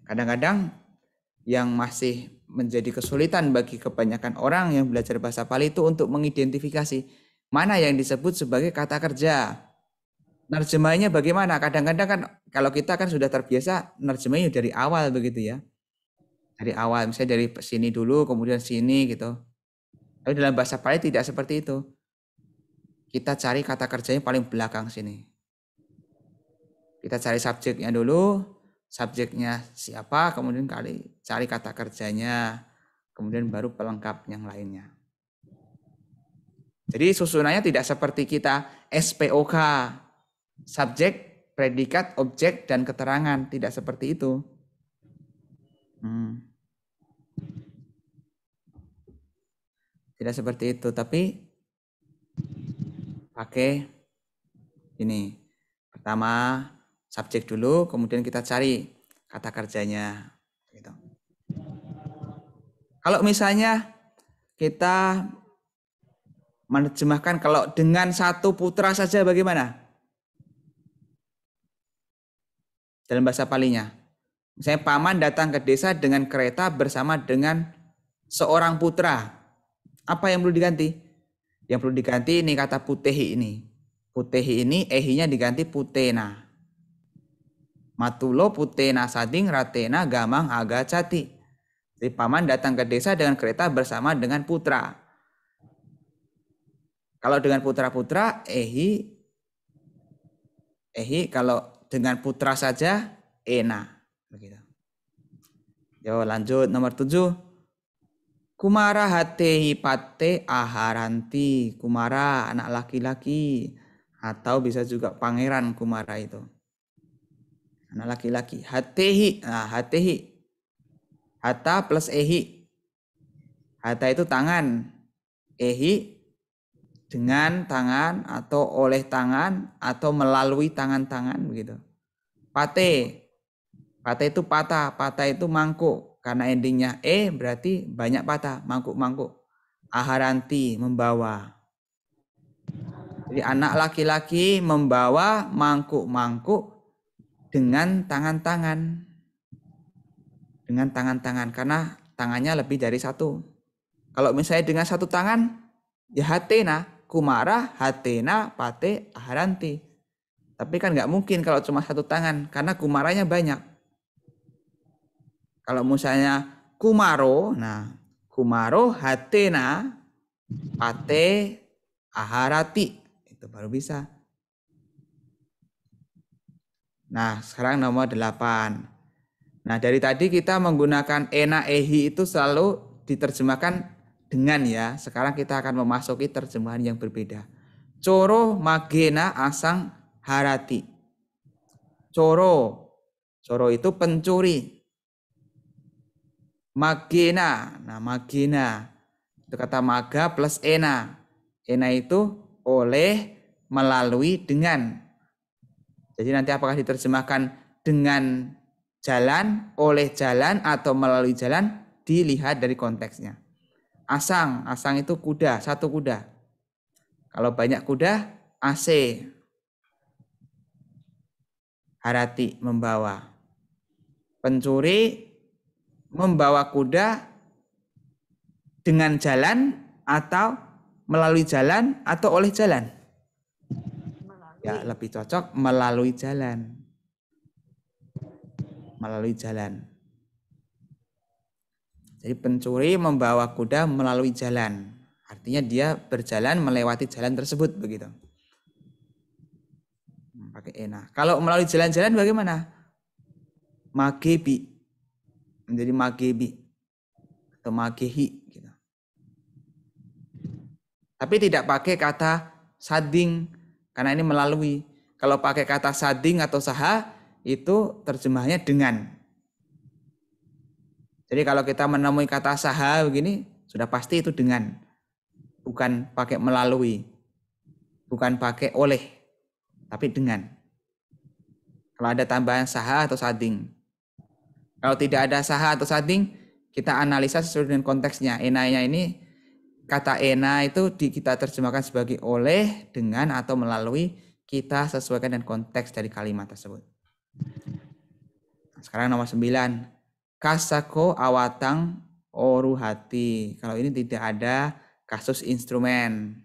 Kadang-kadang yang masih menjadi kesulitan bagi kebanyakan orang yang belajar bahasa Pali itu untuk mengidentifikasi mana yang disebut sebagai kata kerja. Nerjemahnya bagaimana? Kadang-kadang kan kalau kita kan sudah terbiasa nerjemahnya dari awal begitu ya. Dari awal, misalnya dari sini dulu, kemudian sini gitu. Tapi dalam bahasa Pali tidak seperti itu kita cari kata kerjanya paling belakang sini. Kita cari subjeknya dulu, subjeknya siapa, kemudian kali cari kata kerjanya, kemudian baru pelengkap yang lainnya. Jadi susunannya tidak seperti kita SPOK, subjek, predikat, objek, dan keterangan. Tidak seperti itu. Hmm. Tidak seperti itu, tapi pakai ini. Pertama subjek dulu, kemudian kita cari kata kerjanya. Gitu. Kalau misalnya kita menerjemahkan kalau dengan satu putra saja bagaimana? Dalam bahasa palinya. Misalnya paman datang ke desa dengan kereta bersama dengan seorang putra. Apa yang perlu diganti? Yang perlu diganti ini kata putehi ini. Putehi ini ehinya diganti putena. Matulo putena sading ratena gamang aga cati. Jadi paman datang ke desa dengan kereta bersama dengan putra. Kalau dengan putra-putra ehi ehi kalau dengan putra saja ena begitu. Yo lanjut nomor tujuh. Kumara hatehi pate aharanti. Kumara anak laki-laki. Atau bisa juga pangeran Kumara itu. Anak laki-laki. Hatehi. Nah, hatehi. Hata plus ehi. Hata itu tangan. Ehi dengan tangan atau oleh tangan atau melalui tangan-tangan begitu. Pate. Pate itu patah. Patah itu mangkuk karena endingnya E berarti banyak patah, mangkuk-mangkuk. Aharanti membawa. Jadi anak laki-laki membawa mangkuk-mangkuk dengan tangan-tangan. Dengan tangan-tangan karena tangannya lebih dari satu. Kalau misalnya dengan satu tangan, ya hatena, kumara, hatena, pate, aharanti. Tapi kan nggak mungkin kalau cuma satu tangan, karena kumaranya banyak. Kalau misalnya kumaro, nah kumaro hatena pate aharati itu baru bisa. Nah, sekarang nomor delapan. Nah, dari tadi kita menggunakan ena ehi itu selalu diterjemahkan dengan ya. Sekarang kita akan memasuki terjemahan yang berbeda. Coro magena asang harati. Coro. Coro itu pencuri magena. Nah, magena itu kata maga plus ena. Ena itu oleh, melalui, dengan. Jadi nanti apakah diterjemahkan dengan jalan, oleh jalan, atau melalui jalan, dilihat dari konteksnya. Asang, asang itu kuda, satu kuda. Kalau banyak kuda, AC. Harati, membawa. Pencuri, membawa kuda dengan jalan atau melalui jalan atau oleh jalan? Melalui. Ya, lebih cocok melalui jalan. Melalui jalan. Jadi pencuri membawa kuda melalui jalan. Artinya dia berjalan melewati jalan tersebut begitu. Hmm, pakai enak. Kalau melalui jalan-jalan bagaimana? Magebi menjadi makebi atau makehi gitu. Tapi tidak pakai kata sading karena ini melalui. Kalau pakai kata sading atau saha itu terjemahnya dengan. Jadi kalau kita menemui kata saha begini sudah pasti itu dengan bukan pakai melalui bukan pakai oleh tapi dengan kalau ada tambahan saha atau sading kalau tidak ada saha atau sading, kita analisa sesuai dengan konteksnya. Enanya ini kata ena itu di, kita terjemahkan sebagai oleh, dengan atau melalui. Kita sesuaikan dengan konteks dari kalimat tersebut. Sekarang nomor 9. Kasako awatang oru hati. Kalau ini tidak ada kasus instrumen.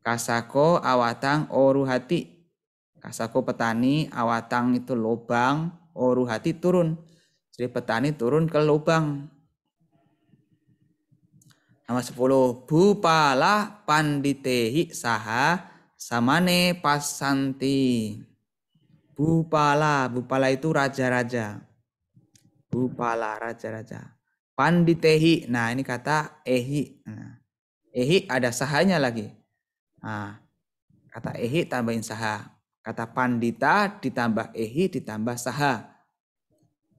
Kasako awatang oru hati. Kasako petani, awatang itu lubang. Oru oh, hati turun Sri Petani turun ke lubang Nama 10 Bupala panditehi saha samane pasanti Bupala Bupala itu raja-raja Bupala raja-raja panditehi nah ini kata ehi nah, ehi ada sahanya lagi nah, kata ehi tambahin saha kata pandita ditambah ehi ditambah saha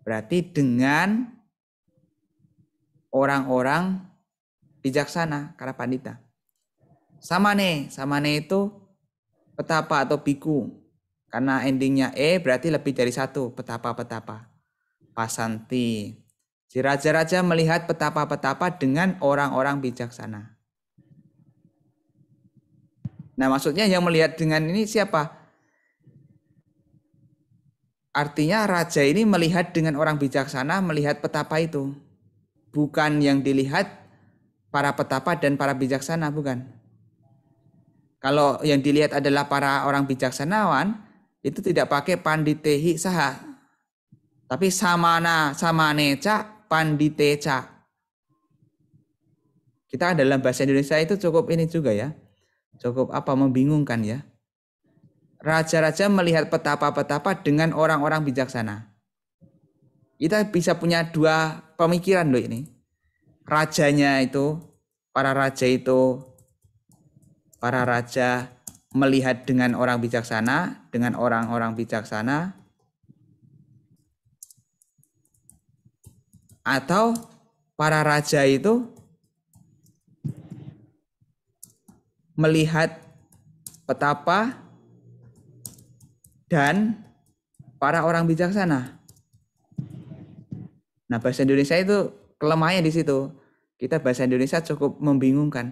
Berarti dengan orang-orang bijaksana, karena pandita. Sama nih, sama nih itu petapa atau biku. Karena endingnya E berarti lebih dari satu, petapa-petapa. Pasanti. Si raja-raja melihat petapa-petapa dengan orang-orang bijaksana. Nah maksudnya yang melihat dengan ini siapa? Artinya raja ini melihat dengan orang bijaksana melihat petapa itu. Bukan yang dilihat para petapa dan para bijaksana, bukan. Kalau yang dilihat adalah para orang bijaksanawan, itu tidak pakai panditehi saha. Tapi samana, samaneca, panditeca. Kita dalam bahasa Indonesia itu cukup ini juga ya. Cukup apa membingungkan ya raja-raja melihat petapa-petapa dengan orang-orang bijaksana. Kita bisa punya dua pemikiran loh ini. Rajanya itu, para raja itu, para raja melihat dengan orang bijaksana, dengan orang-orang bijaksana, atau para raja itu melihat petapa dan para orang bijaksana. Nah, bahasa Indonesia itu kelemahannya di situ. Kita bahasa Indonesia cukup membingungkan.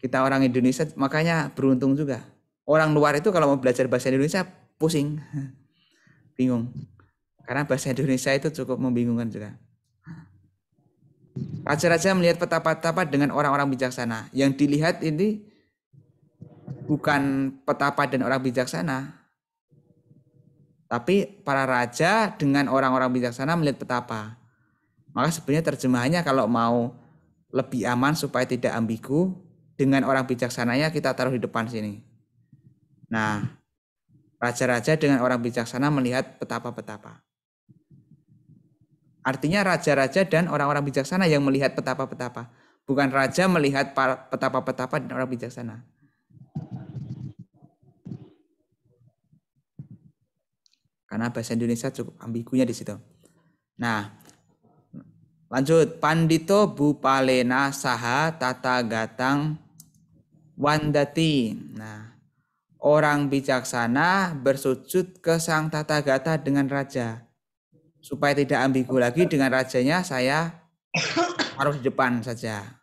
Kita orang Indonesia makanya beruntung juga. Orang luar itu kalau mau belajar bahasa Indonesia pusing. Bingung. Karena bahasa Indonesia itu cukup membingungkan juga. Raja-raja melihat petapa-petapa dengan orang-orang bijaksana. Yang dilihat ini bukan petapa dan orang bijaksana, tapi para raja dengan orang-orang bijaksana melihat petapa. Maka sebenarnya terjemahannya kalau mau lebih aman supaya tidak ambigu, dengan orang bijaksananya kita taruh di depan sini. Nah, raja-raja dengan orang bijaksana melihat petapa-petapa. Artinya raja-raja dan orang-orang bijaksana yang melihat petapa-petapa. Bukan raja melihat petapa-petapa dan orang bijaksana. Karena bahasa Indonesia cukup ambigunya di situ. Nah, lanjut Pandito Bupalena Saha Tata Gatang Wandati. Nah, orang bijaksana bersujud ke Sang Tata Gata dengan raja. Supaya tidak ambigu lagi dengan rajanya saya harus di depan saja.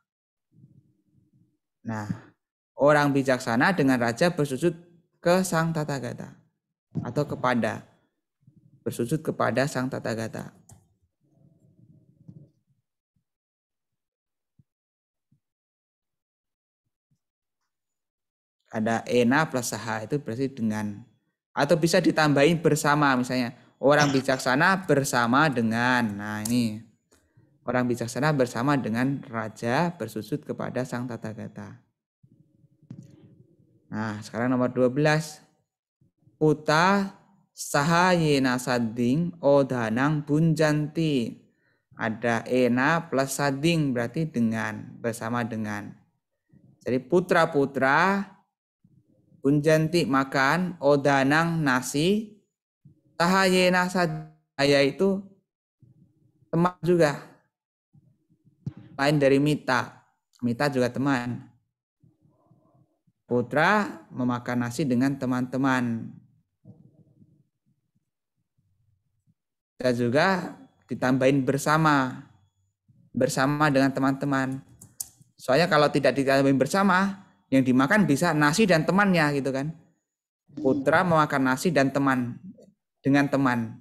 Nah, orang bijaksana dengan raja bersujud ke Sang Tata Gata atau kepada bersujud kepada Sang tata gata Ada ena plus saha itu berarti dengan atau bisa ditambahin bersama misalnya orang bijaksana bersama dengan nah ini orang bijaksana bersama dengan raja bersujud kepada sang tata gata Nah, sekarang nomor 12 Uta sahayena sading danang bunjanti. Ada ena plus sading berarti dengan, bersama dengan. Jadi putra-putra bunjanti makan o danang nasi. Sahayena sadaya itu teman juga. Lain dari mita. Mita juga teman. Putra memakan nasi dengan teman-teman. kita juga ditambahin bersama bersama dengan teman-teman. Soalnya kalau tidak ditambahin bersama, yang dimakan bisa nasi dan temannya gitu kan. Putra memakan nasi dan teman dengan teman.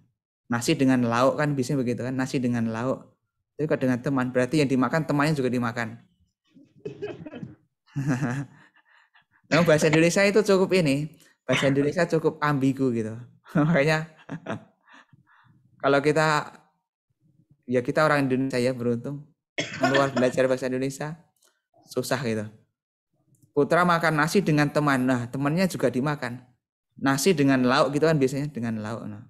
Nasi dengan lauk kan bisa begitu kan, nasi dengan lauk. Tapi kalau dengan teman berarti yang dimakan temannya juga dimakan. Namun bahasa Indonesia itu cukup ini, bahasa Indonesia cukup ambigu gitu. Makanya kalau kita ya kita orang Indonesia ya beruntung keluar belajar bahasa Indonesia susah gitu. Putra makan nasi dengan teman. Nah, temannya juga dimakan. Nasi dengan lauk gitu kan biasanya dengan lauk. Nah.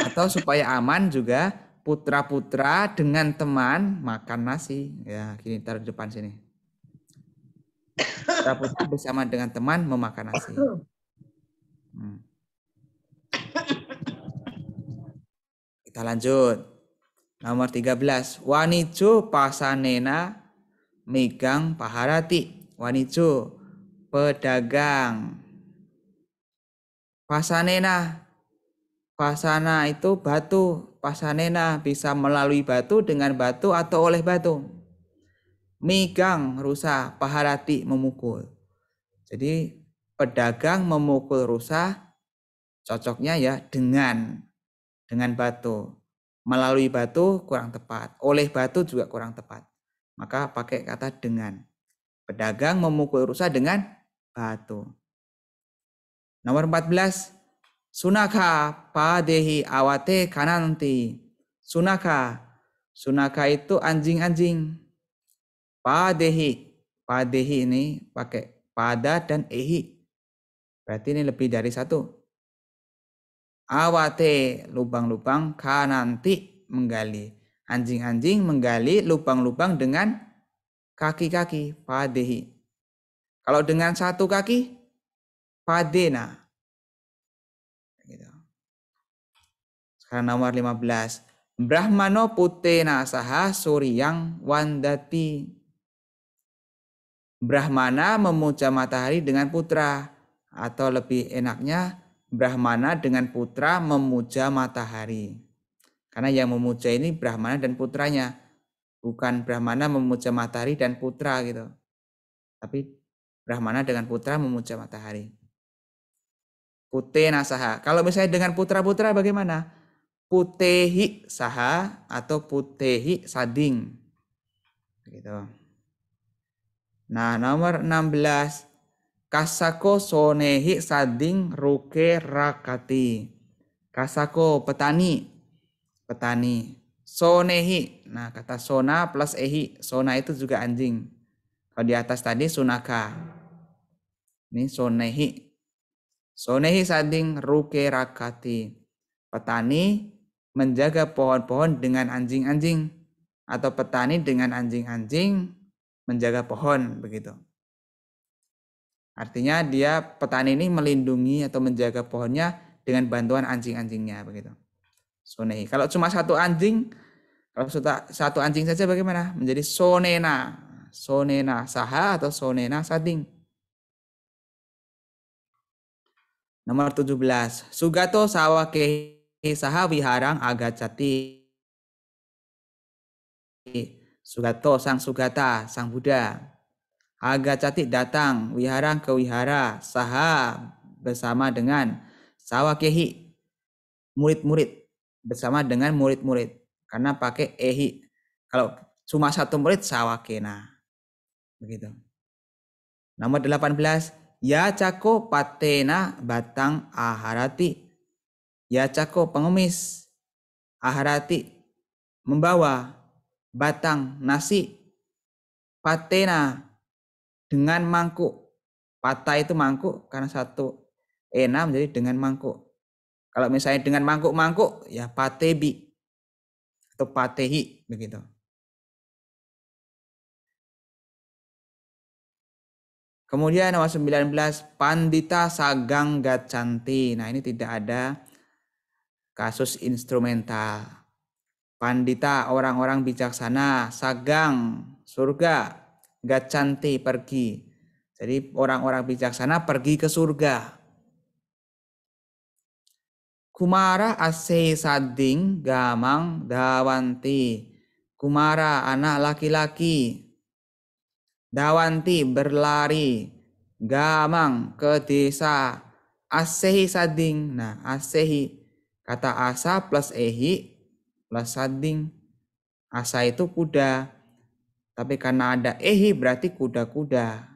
Atau supaya aman juga putra-putra dengan teman makan nasi. Ya, gini taruh di depan sini. Putra-putra bersama dengan teman memakan nasi. Hmm. Kita lanjut. Nomor 13. Wanicu pasanena megang paharati. Wanicu pedagang. Pasanena. Pasana itu batu. Pasanena bisa melalui batu dengan batu atau oleh batu. Megang rusa paharati memukul. Jadi pedagang memukul rusa cocoknya ya dengan dengan batu. Melalui batu kurang tepat, oleh batu juga kurang tepat. Maka pakai kata dengan. Pedagang memukul rusa dengan batu. Nomor 14. Sunaka padehi awate kananti. Sunaka. Sunaka itu anjing-anjing. Padehi. Padehi ini pakai pada dan ehi. Berarti ini lebih dari satu awate lubang-lubang kananti menggali anjing-anjing menggali lubang-lubang dengan kaki-kaki padehi kalau dengan satu kaki padena gitu. sekarang nomor 15 Brahmano putena saha suryang wandati Brahmana memuja matahari dengan putra atau lebih enaknya Brahmana dengan putra memuja matahari. Karena yang memuja ini Brahmana dan putranya, bukan Brahmana memuja matahari dan putra gitu. Tapi Brahmana dengan putra memuja matahari. Pute nasaha. Kalau misalnya dengan putra-putra bagaimana? Putehi saha atau putehi sading. gitu. Nah, nomor 16 Kasako sonehi sading ruke rakati. Kasako petani. Petani. Sonehi. Nah kata sona plus ehi. Sona itu juga anjing. Kalau di atas tadi sunaka. Ini sonehi. Sonehi sading ruke rakati. Petani menjaga pohon-pohon dengan anjing-anjing. Atau petani dengan anjing-anjing menjaga pohon begitu. Artinya dia petani ini melindungi atau menjaga pohonnya dengan bantuan anjing-anjingnya begitu. Sonehi. Kalau cuma satu anjing, kalau sudah satu anjing saja bagaimana? Menjadi sonena. Sonena saha atau sonena sading. Nomor 17. Sugato sawake saha wiharang agacati. Sugato sang sugata, sang Buddha. Agacatik datang wihara ke wihara saha bersama dengan sawakehi murid-murid bersama dengan murid-murid karena pakai ehi. Kalau cuma satu murid sawakena. Begitu. Nomor 18 ya cako patena batang aharati. Ya cako pengemis aharati membawa batang nasi patena dengan mangkuk. Patah itu mangkuk karena satu e enam jadi dengan mangkuk. Kalau misalnya dengan mangkuk-mangkuk ya patebi atau patehi begitu. Kemudian nomor 19 Pandita Sagang Gacanti. Nah, ini tidak ada kasus instrumental. Pandita orang-orang bijaksana, sagang surga, cantik pergi. Jadi orang-orang bijaksana pergi ke surga. Kumara ase sading gamang dawanti. Kumara anak laki-laki. Dawanti berlari. Gamang ke desa. Asehi sading. Nah, asehi. Kata asa plus ehi plus sading. Asa itu kuda. Tapi karena ada ehi eh, berarti kuda-kuda.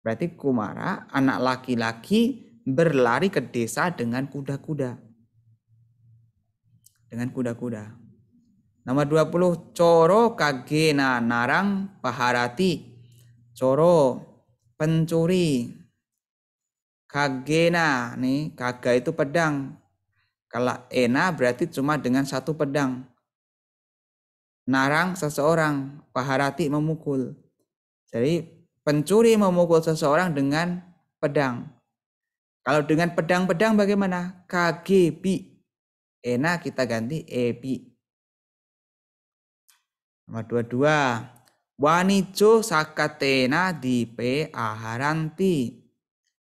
Berarti Kumara, anak laki-laki berlari ke desa dengan kuda-kuda. Dengan kuda-kuda. Nomor 20, coro kagena narang paharati. Coro, pencuri. Kagena, nih kaga itu pedang. Kalau ena berarti cuma dengan satu pedang narang seseorang, paharati memukul. Jadi pencuri memukul seseorang dengan pedang. Kalau dengan pedang-pedang bagaimana? KGB. Enak kita ganti EBI. Nomor 22. Wanijo sakatena dipe aharanti.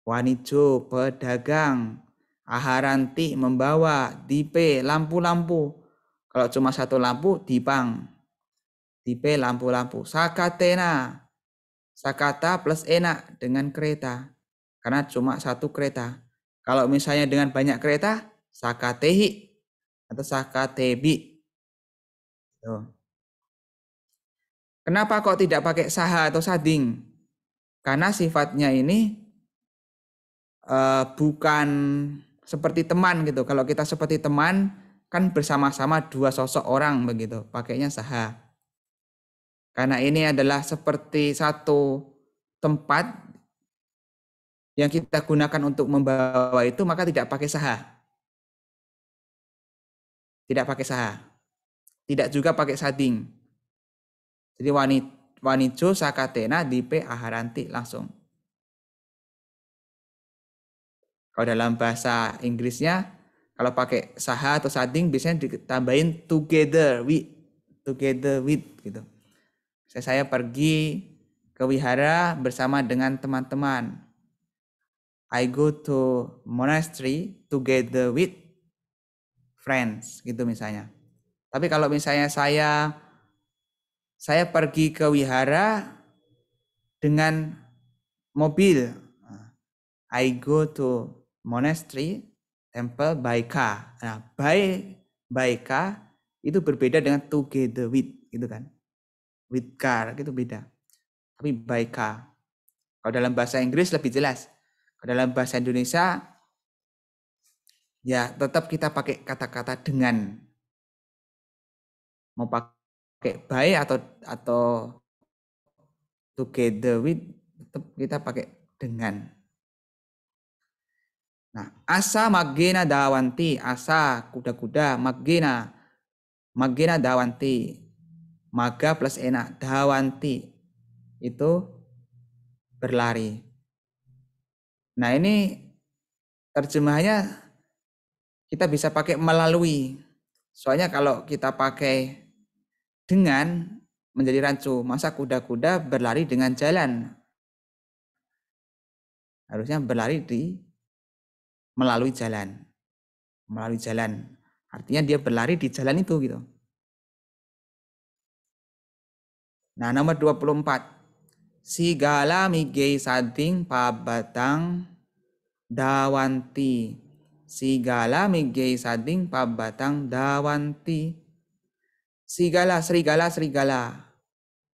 Wanijo pedagang. Aharanti membawa dipe lampu-lampu. Kalau cuma satu lampu, dipang. Tipe lampu-lampu. Sakatena. Sakata plus enak dengan kereta. Karena cuma satu kereta. Kalau misalnya dengan banyak kereta, sakatehi atau sakatebi. Tuh. Gitu. Kenapa kok tidak pakai saha atau sading? Karena sifatnya ini uh, bukan seperti teman gitu. Kalau kita seperti teman, kan bersama-sama dua sosok orang begitu, pakainya saha. Karena ini adalah seperti satu tempat yang kita gunakan untuk membawa itu maka tidak pakai saha. Tidak pakai saha. Tidak juga pakai sading. Jadi wanita wanijo sakatena dipe aharanti langsung. Kalau dalam bahasa Inggrisnya kalau pakai saha atau sading biasanya ditambahin together with, together with gitu. Saya, saya pergi ke wihara bersama dengan teman-teman. I go to monastery together with friends gitu misalnya. Tapi kalau misalnya saya saya pergi ke wihara dengan mobil. I go to monastery temple baika. Nah, by baika itu berbeda dengan together with gitu kan. With car gitu beda. Tapi baika. Kalau dalam bahasa Inggris lebih jelas. Kalau dalam bahasa Indonesia ya tetap kita pakai kata-kata dengan. Mau pakai by atau atau together with tetap kita pakai dengan Nah, asa magena dawanti, asa kuda-kuda, magena, magena dawanti, maga plus enak, dawanti itu berlari. Nah, ini terjemahnya kita bisa pakai melalui. Soalnya kalau kita pakai dengan menjadi rancu, masa kuda-kuda berlari dengan jalan. Harusnya berlari di melalui jalan. Melalui jalan. Artinya dia berlari di jalan itu gitu. Nah, nomor 24. gala migei sading pabatang dawanti. si gala migei sading pabatang dawanti. Sigala, serigala, serigala.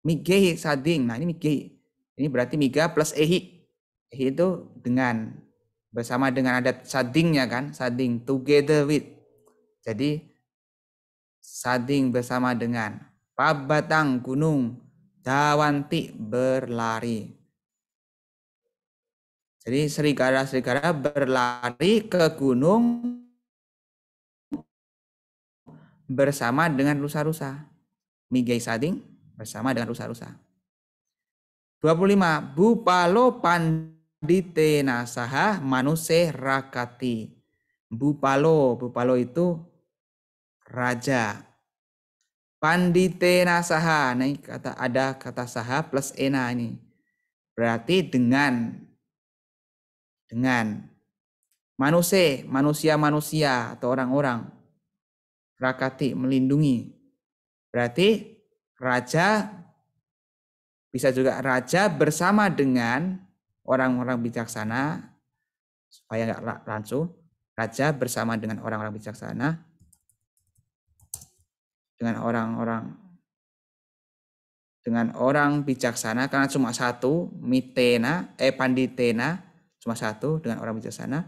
Migei sading. Nah, ini migei. Ini berarti miga plus ehi. Ehi itu dengan bersama dengan adat sadingnya kan sading together with jadi sading bersama dengan pabatang gunung dawanti berlari jadi serigala-serigala berlari ke gunung bersama dengan rusa-rusa. Migai sading bersama dengan rusa-rusa. 25. Bupalo pan dite Nasaha manuse rakati. Bupalo, Bupalo itu raja. Pandite Nasaha nah ini kata ada kata saha plus ena ini. Berarti dengan dengan manusia, manusia-manusia atau orang-orang. Rakati melindungi. Berarti raja bisa juga raja bersama dengan orang-orang bijaksana supaya nggak rancu. Raja bersama dengan orang-orang bijaksana, dengan orang-orang dengan orang bijaksana karena cuma satu mitena eh panditena cuma satu dengan orang bijaksana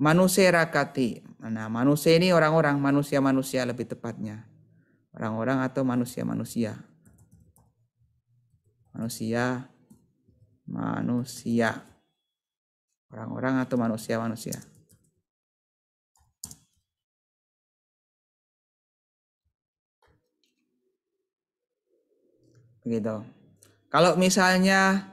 manusia rakati nah manusia ini orang-orang manusia-manusia lebih tepatnya orang-orang atau manusia-manusia manusia manusia orang-orang atau manusia-manusia begitu kalau misalnya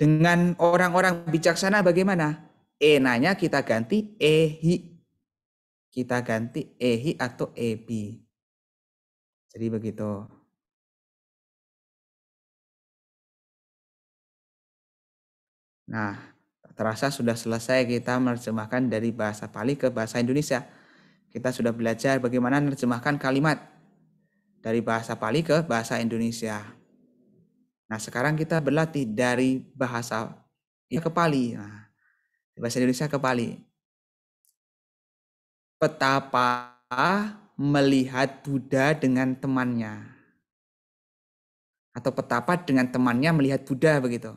dengan orang-orang bijaksana bagaimana enanya kita ganti ehi kita ganti ehi atau ebi jadi begitu Nah, terasa sudah selesai kita menerjemahkan dari bahasa Pali ke bahasa Indonesia. Kita sudah belajar bagaimana menerjemahkan kalimat dari bahasa Pali ke bahasa Indonesia. Nah, sekarang kita berlatih dari bahasa ya, ke Pali. Nah, bahasa Indonesia ke Pali. Petapa melihat Buddha dengan temannya. Atau petapa dengan temannya melihat Buddha begitu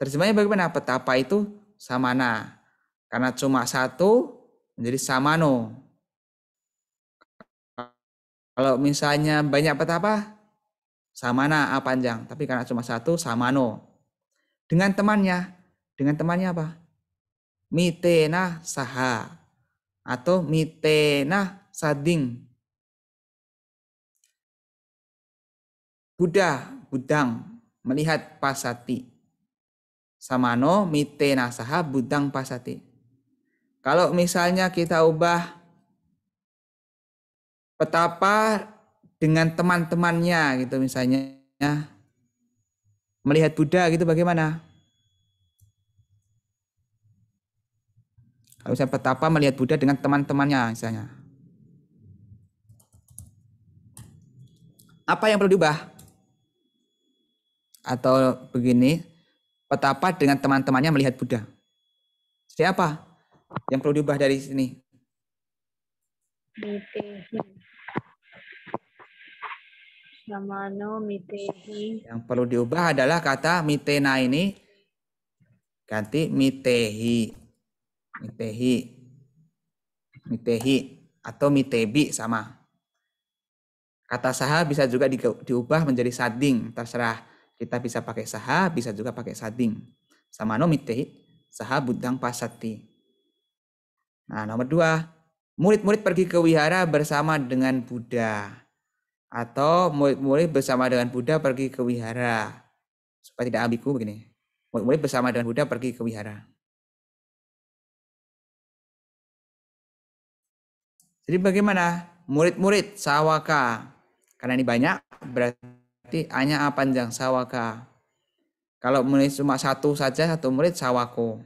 Terjemahnya bagaimana? Petapa itu samana. Karena cuma satu menjadi samano. Kalau misalnya banyak petapa, samana A panjang. Tapi karena cuma satu, samano. Dengan temannya, dengan temannya apa? Mitena saha atau mitena sading. Buddha, Budang, melihat pasati samano mite nasaha budang pasati. Kalau misalnya kita ubah petapa dengan teman-temannya gitu misalnya ya, melihat Buddha gitu bagaimana? Kalau misalnya petapa melihat Buddha dengan teman-temannya misalnya. Apa yang perlu diubah? Atau begini, petapa dengan teman-temannya melihat Buddha. Siapa yang perlu diubah dari sini? Mitehi. mitehi. Yang perlu diubah adalah kata mitena ini ganti mitehi. Mitehi. Mitehi atau mitebi sama. Kata saha bisa juga diubah menjadi sading, terserah kita bisa pakai saha, bisa juga pakai sading. sama mite, saha budang pasati. Nah, nomor dua, murid-murid pergi ke wihara bersama dengan Buddha. Atau murid-murid bersama dengan Buddha pergi ke wihara. Supaya tidak ambiku begini. Murid-murid bersama dengan Buddha pergi ke wihara. Jadi bagaimana? Murid-murid sawaka. Karena ini banyak, berarti jadi hanya panjang sawaka. Kalau murid cuma satu saja, satu murid sawako.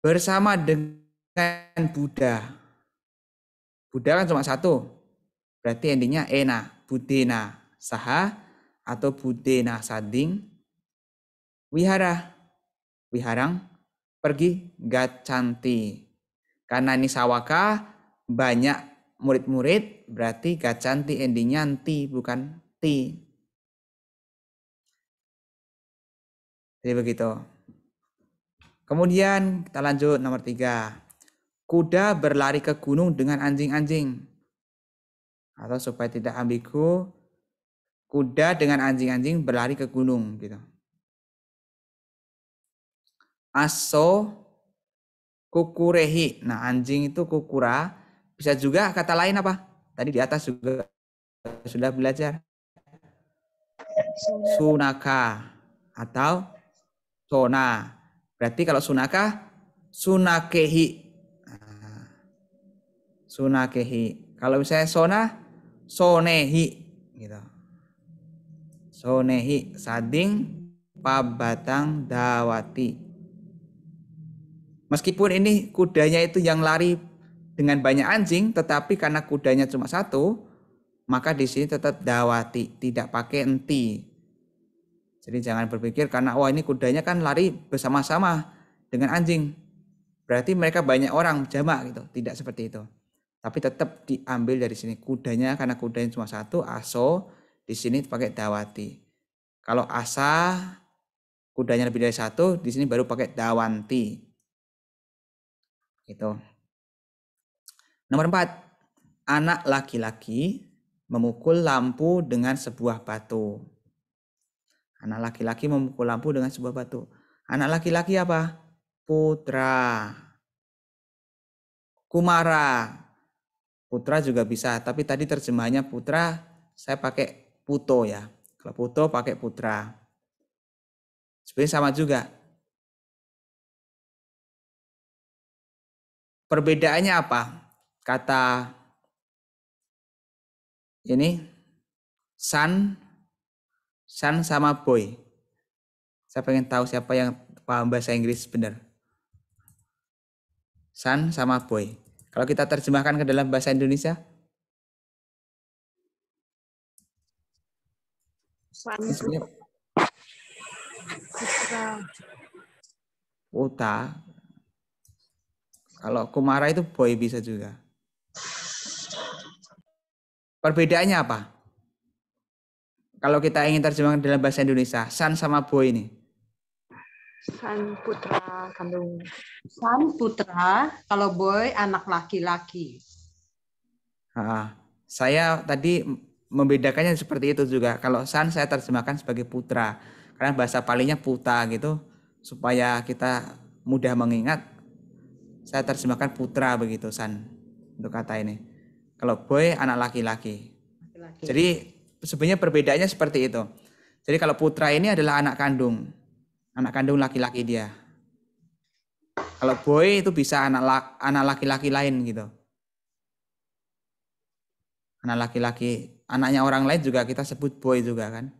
Bersama dengan Buddha. Buddha kan cuma satu. Berarti endingnya ena, budena, saha, atau budena sading, wihara, wiharang, pergi, gacanti. Karena ini sawaka, banyak murid-murid berarti gacanti endingnya nti bukan ti. Jadi begitu. Kemudian kita lanjut nomor tiga. Kuda berlari ke gunung dengan anjing-anjing. Atau supaya tidak ambigu, kuda dengan anjing-anjing berlari ke gunung gitu. Aso kukurehi. Nah, anjing itu kukura, bisa juga kata lain apa? Tadi di atas juga sudah belajar. Sunaka atau sona. Berarti kalau sunaka, sunakehi. Nah, sunakehi. Kalau misalnya sona, sonehi. Gitu. Sonehi, sading, pabatang dawati. Meskipun ini kudanya itu yang lari dengan banyak anjing tetapi karena kudanya cuma satu, maka di sini tetap dawati, tidak pakai enti. Jadi jangan berpikir karena wah ini kudanya kan lari bersama-sama dengan anjing. Berarti mereka banyak orang jamak gitu, tidak seperti itu. Tapi tetap diambil dari sini kudanya karena kudanya cuma satu, aso di sini pakai dawati. Kalau asa kudanya lebih dari satu, di sini baru pakai dawanti. Gitu. Nomor empat, anak laki-laki memukul lampu dengan sebuah batu. Anak laki-laki memukul lampu dengan sebuah batu. Anak laki-laki apa? Putra. Kumara. Putra juga bisa, tapi tadi terjemahannya putra, saya pakai puto ya. Kalau puto pakai putra. Sebenarnya sama juga. Perbedaannya apa? kata ini San San sama Boy. Saya pengen tahu siapa yang paham bahasa Inggris benar. San sama Boy. Kalau kita terjemahkan ke dalam bahasa Indonesia, San. Uta. Kalau Kumara itu boy bisa juga. Perbedaannya apa? Kalau kita ingin terjemahkan dalam bahasa Indonesia, San sama Bo ini. San putra kandung. San putra, kalau boy anak laki-laki. saya tadi membedakannya seperti itu juga. Kalau san saya terjemahkan sebagai putra. Karena bahasa palingnya puta gitu supaya kita mudah mengingat. Saya terjemahkan putra begitu san untuk kata ini. Kalau boy anak laki-laki. Jadi sebenarnya perbedaannya seperti itu. Jadi kalau putra ini adalah anak kandung. Anak kandung laki-laki dia. Kalau boy itu bisa anak anak laki-laki lain gitu. Anak laki-laki, anaknya orang lain juga kita sebut boy juga kan.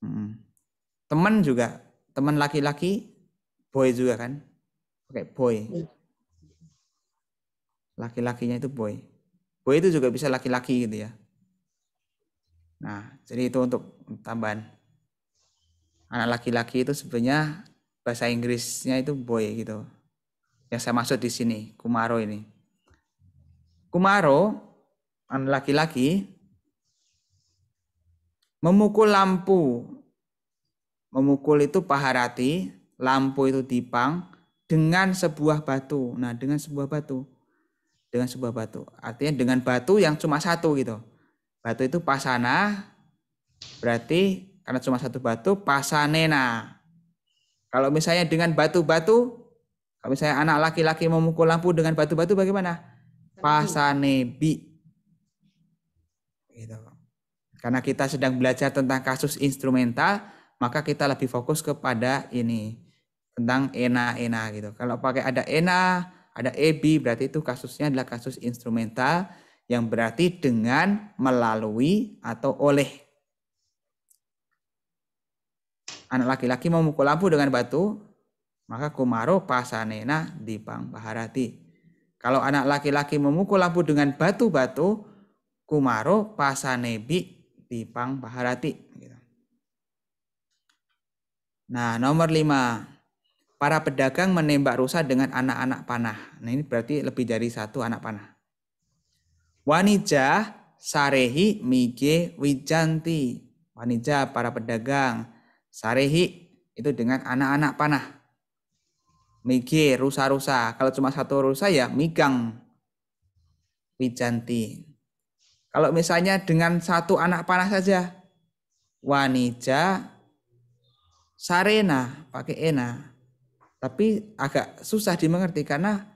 Hmm. Teman juga, teman laki-laki boy juga kan. Oke, okay, boy. Iya laki-lakinya itu boy. Boy itu juga bisa laki-laki gitu ya. Nah, jadi itu untuk tambahan. Anak laki-laki itu sebenarnya bahasa Inggrisnya itu boy gitu. Yang saya maksud di sini, kumaro ini. Kumaro, anak laki-laki, memukul lampu. Memukul itu paharati, lampu itu dipang, dengan sebuah batu. Nah, dengan sebuah batu dengan sebuah batu. Artinya dengan batu yang cuma satu gitu. Batu itu pasana berarti karena cuma satu batu pasanena. Kalau misalnya dengan batu-batu, kalau misalnya anak laki-laki memukul lampu dengan batu-batu bagaimana? Pasanebi. Gitu. Karena kita sedang belajar tentang kasus instrumental, maka kita lebih fokus kepada ini tentang ena-ena gitu. Kalau pakai ada ena, ada ebi berarti itu kasusnya adalah kasus instrumental yang berarti dengan melalui atau oleh. Anak laki-laki memukul lampu dengan batu, maka kumaro pasanena dipang baharati Kalau anak laki-laki memukul lampu dengan batu-batu, kumaro pasanebi dipang baharati gitu. Nah, nomor lima para pedagang menembak rusa dengan anak-anak panah. Nah ini berarti lebih dari satu anak panah. Wanija sarehi mige wijanti. Wanija para pedagang. Sarehi itu dengan anak-anak panah. Mige rusa-rusa. Kalau cuma satu rusa ya migang. Wijanti. Kalau misalnya dengan satu anak panah saja. Wanija sarena pakai ena tapi agak susah dimengerti karena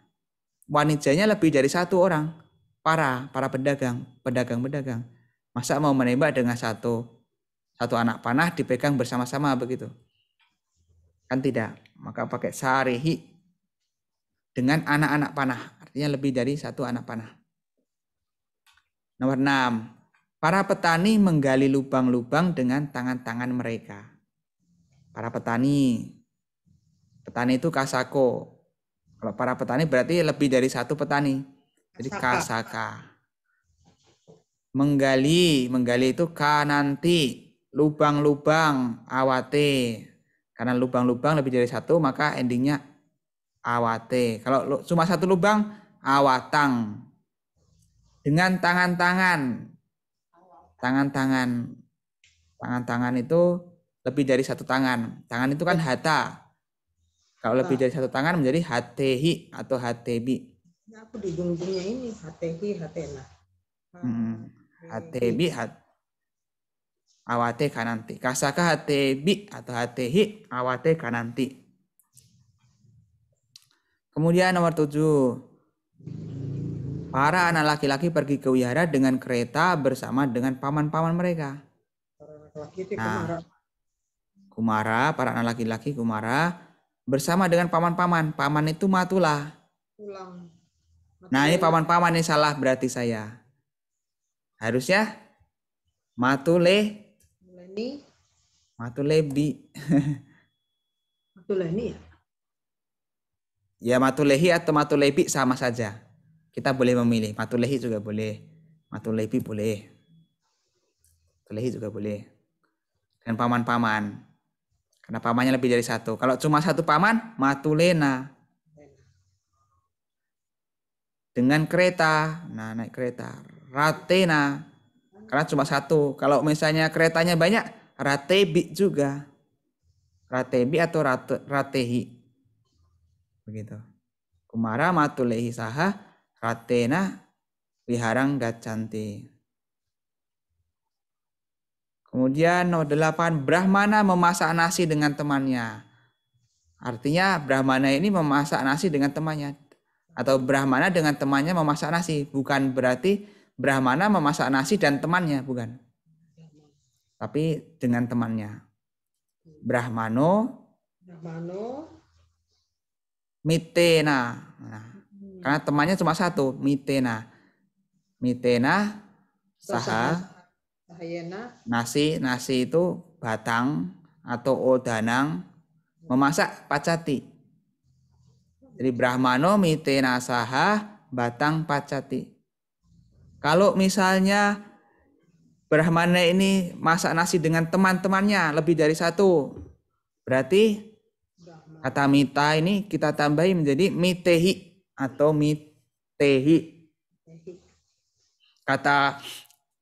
wanijanya lebih dari satu orang. Para, para pedagang, pedagang-pedagang. Masa mau menembak dengan satu satu anak panah dipegang bersama-sama begitu. Kan tidak. Maka pakai sarihi dengan anak-anak panah. Artinya lebih dari satu anak panah. Nomor enam. Para petani menggali lubang-lubang dengan tangan-tangan mereka. Para petani Petani itu kasako. Kalau para petani berarti lebih dari satu petani. Jadi kasaka. Menggali, menggali itu nanti lubang-lubang, awate. Karena lubang-lubang lebih dari satu, maka endingnya awate. Kalau cuma satu lubang, awatang. Dengan tangan-tangan. Tangan-tangan. Tangan-tangan itu lebih dari satu tangan. Tangan itu kan iya. hata kalau lebih dari satu tangan menjadi hatehi atau hatebi. Nah, aku di ujung-ujungnya ini HTHI, HTNA. Hmm. hat. awate kananti. Kasaka hatebi atau hatehi awate kananti. Kemudian nomor tujuh. Para anak laki-laki pergi ke wihara dengan kereta bersama dengan paman-paman mereka. Para anak laki -laki nah, kumara. kumara, para anak laki-laki kumara bersama dengan paman-paman. Paman itu matula. Matula. Nah ini paman-paman ini salah berarti saya. Harusnya matule. Matuleni. Matulebi. matuleni ya? Ya matulehi atau matulebi sama saja. Kita boleh memilih. Matulehi juga boleh. Matulebi boleh. Matulehi juga boleh. Dan paman-paman. Karena pamannya lebih dari satu. Kalau cuma satu paman, matulena. Dengan kereta, nah naik kereta. Ratena, karena cuma satu. Kalau misalnya keretanya banyak, ratebi juga. Ratebi atau rate, ratehi. Begitu. Kumara matulehi saha ratena gak cantik. Kemudian nomor delapan, Brahmana memasak nasi dengan temannya. Artinya Brahmana ini memasak nasi dengan temannya. Atau Brahmana dengan temannya memasak nasi. Bukan berarti Brahmana memasak nasi dan temannya, bukan. Tapi dengan temannya. Brahmano, Brahmano. Mitena. Nah, karena temannya cuma satu, Mitena. Mitena saha Nasi, nasi itu batang atau odanang memasak pacati. Jadi Brahmano mite nasaha batang pacati. Kalau misalnya Brahmana ini masak nasi dengan teman-temannya lebih dari satu, berarti kata mita ini kita tambahi menjadi mitehi atau mitehi. Kata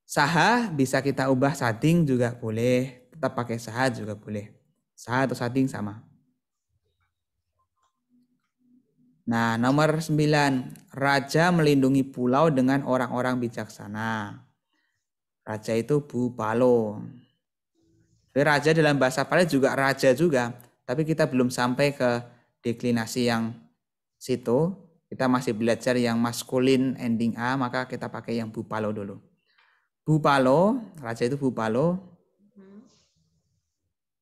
Saha bisa kita ubah sating juga boleh, tetap pakai saha juga boleh. Saha atau sating sama. Nah, nomor 9, raja melindungi pulau dengan orang-orang bijaksana. Raja itu bupalo. Jadi raja dalam bahasa Pali juga raja juga, tapi kita belum sampai ke deklinasi yang situ. Kita masih belajar yang maskulin ending A, maka kita pakai yang bupalo dulu. Bupalo, raja itu Bupalo. Mhm.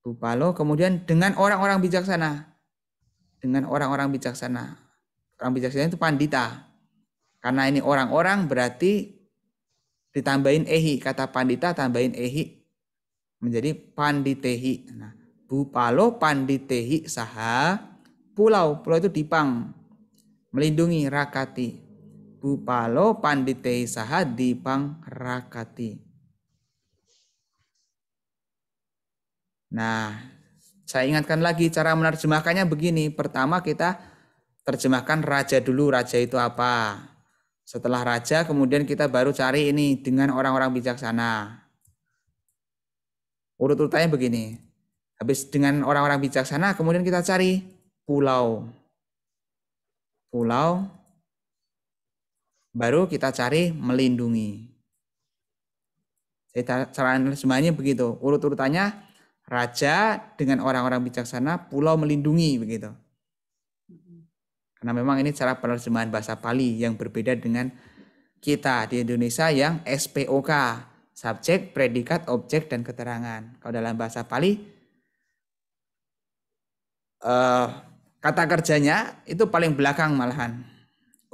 Bupalo kemudian dengan orang-orang bijaksana. Dengan orang-orang bijaksana. Orang bijaksana itu pandita. Karena ini orang-orang berarti ditambahin ehi, kata pandita tambahin ehi menjadi panditehi. Nah, Bupalo panditehi saha pulau. Pulau itu dipang melindungi rakati upalo panditei saha Rakati. Nah, saya ingatkan lagi cara menerjemahkannya begini. Pertama kita terjemahkan raja dulu, raja itu apa. Setelah raja kemudian kita baru cari ini dengan orang-orang bijaksana. Urut-urutannya begini. Habis dengan orang-orang bijaksana kemudian kita cari pulau. Pulau baru kita cari melindungi. Jadi cara semuanya begitu. Urut-urutannya raja dengan orang-orang bijaksana, pulau melindungi begitu. Karena memang ini cara penerjemahan bahasa Pali yang berbeda dengan kita di Indonesia yang SPOK, subjek, predikat, objek dan keterangan. Kalau dalam bahasa Pali eh, kata kerjanya itu paling belakang malahan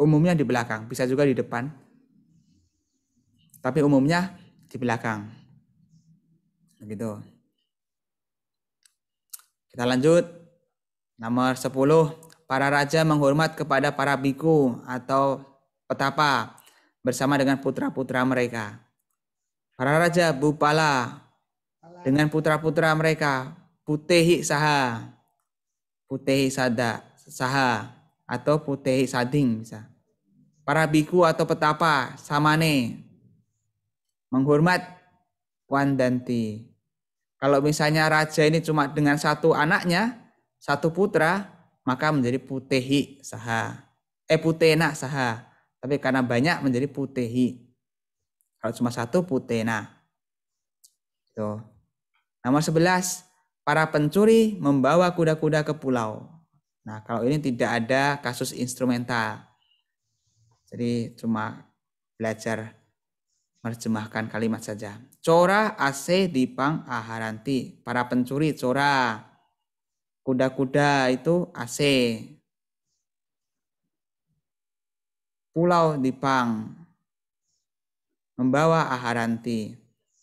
Umumnya di belakang, bisa juga di depan. Tapi umumnya di belakang. Begitu. Kita lanjut. Nomor 10, para raja menghormat kepada para biku atau petapa bersama dengan putra-putra mereka. Para raja Bupala dengan putra-putra mereka Putehi Saha, Putehi Sada, Saha atau Putehi Sading para biku atau petapa, sama samane, menghormat wandanti. Kalau misalnya raja ini cuma dengan satu anaknya, satu putra, maka menjadi putehi saha. Eh putena saha. Tapi karena banyak menjadi putehi. Kalau cuma satu putena. Itu. Nomor 11, para pencuri membawa kuda-kuda ke pulau. Nah, kalau ini tidak ada kasus instrumental. Jadi cuma belajar merjemahkan kalimat saja. Cora ac di pang aharanti. Para pencuri cora. Kuda-kuda itu ac. Pulau di pang Membawa aharanti.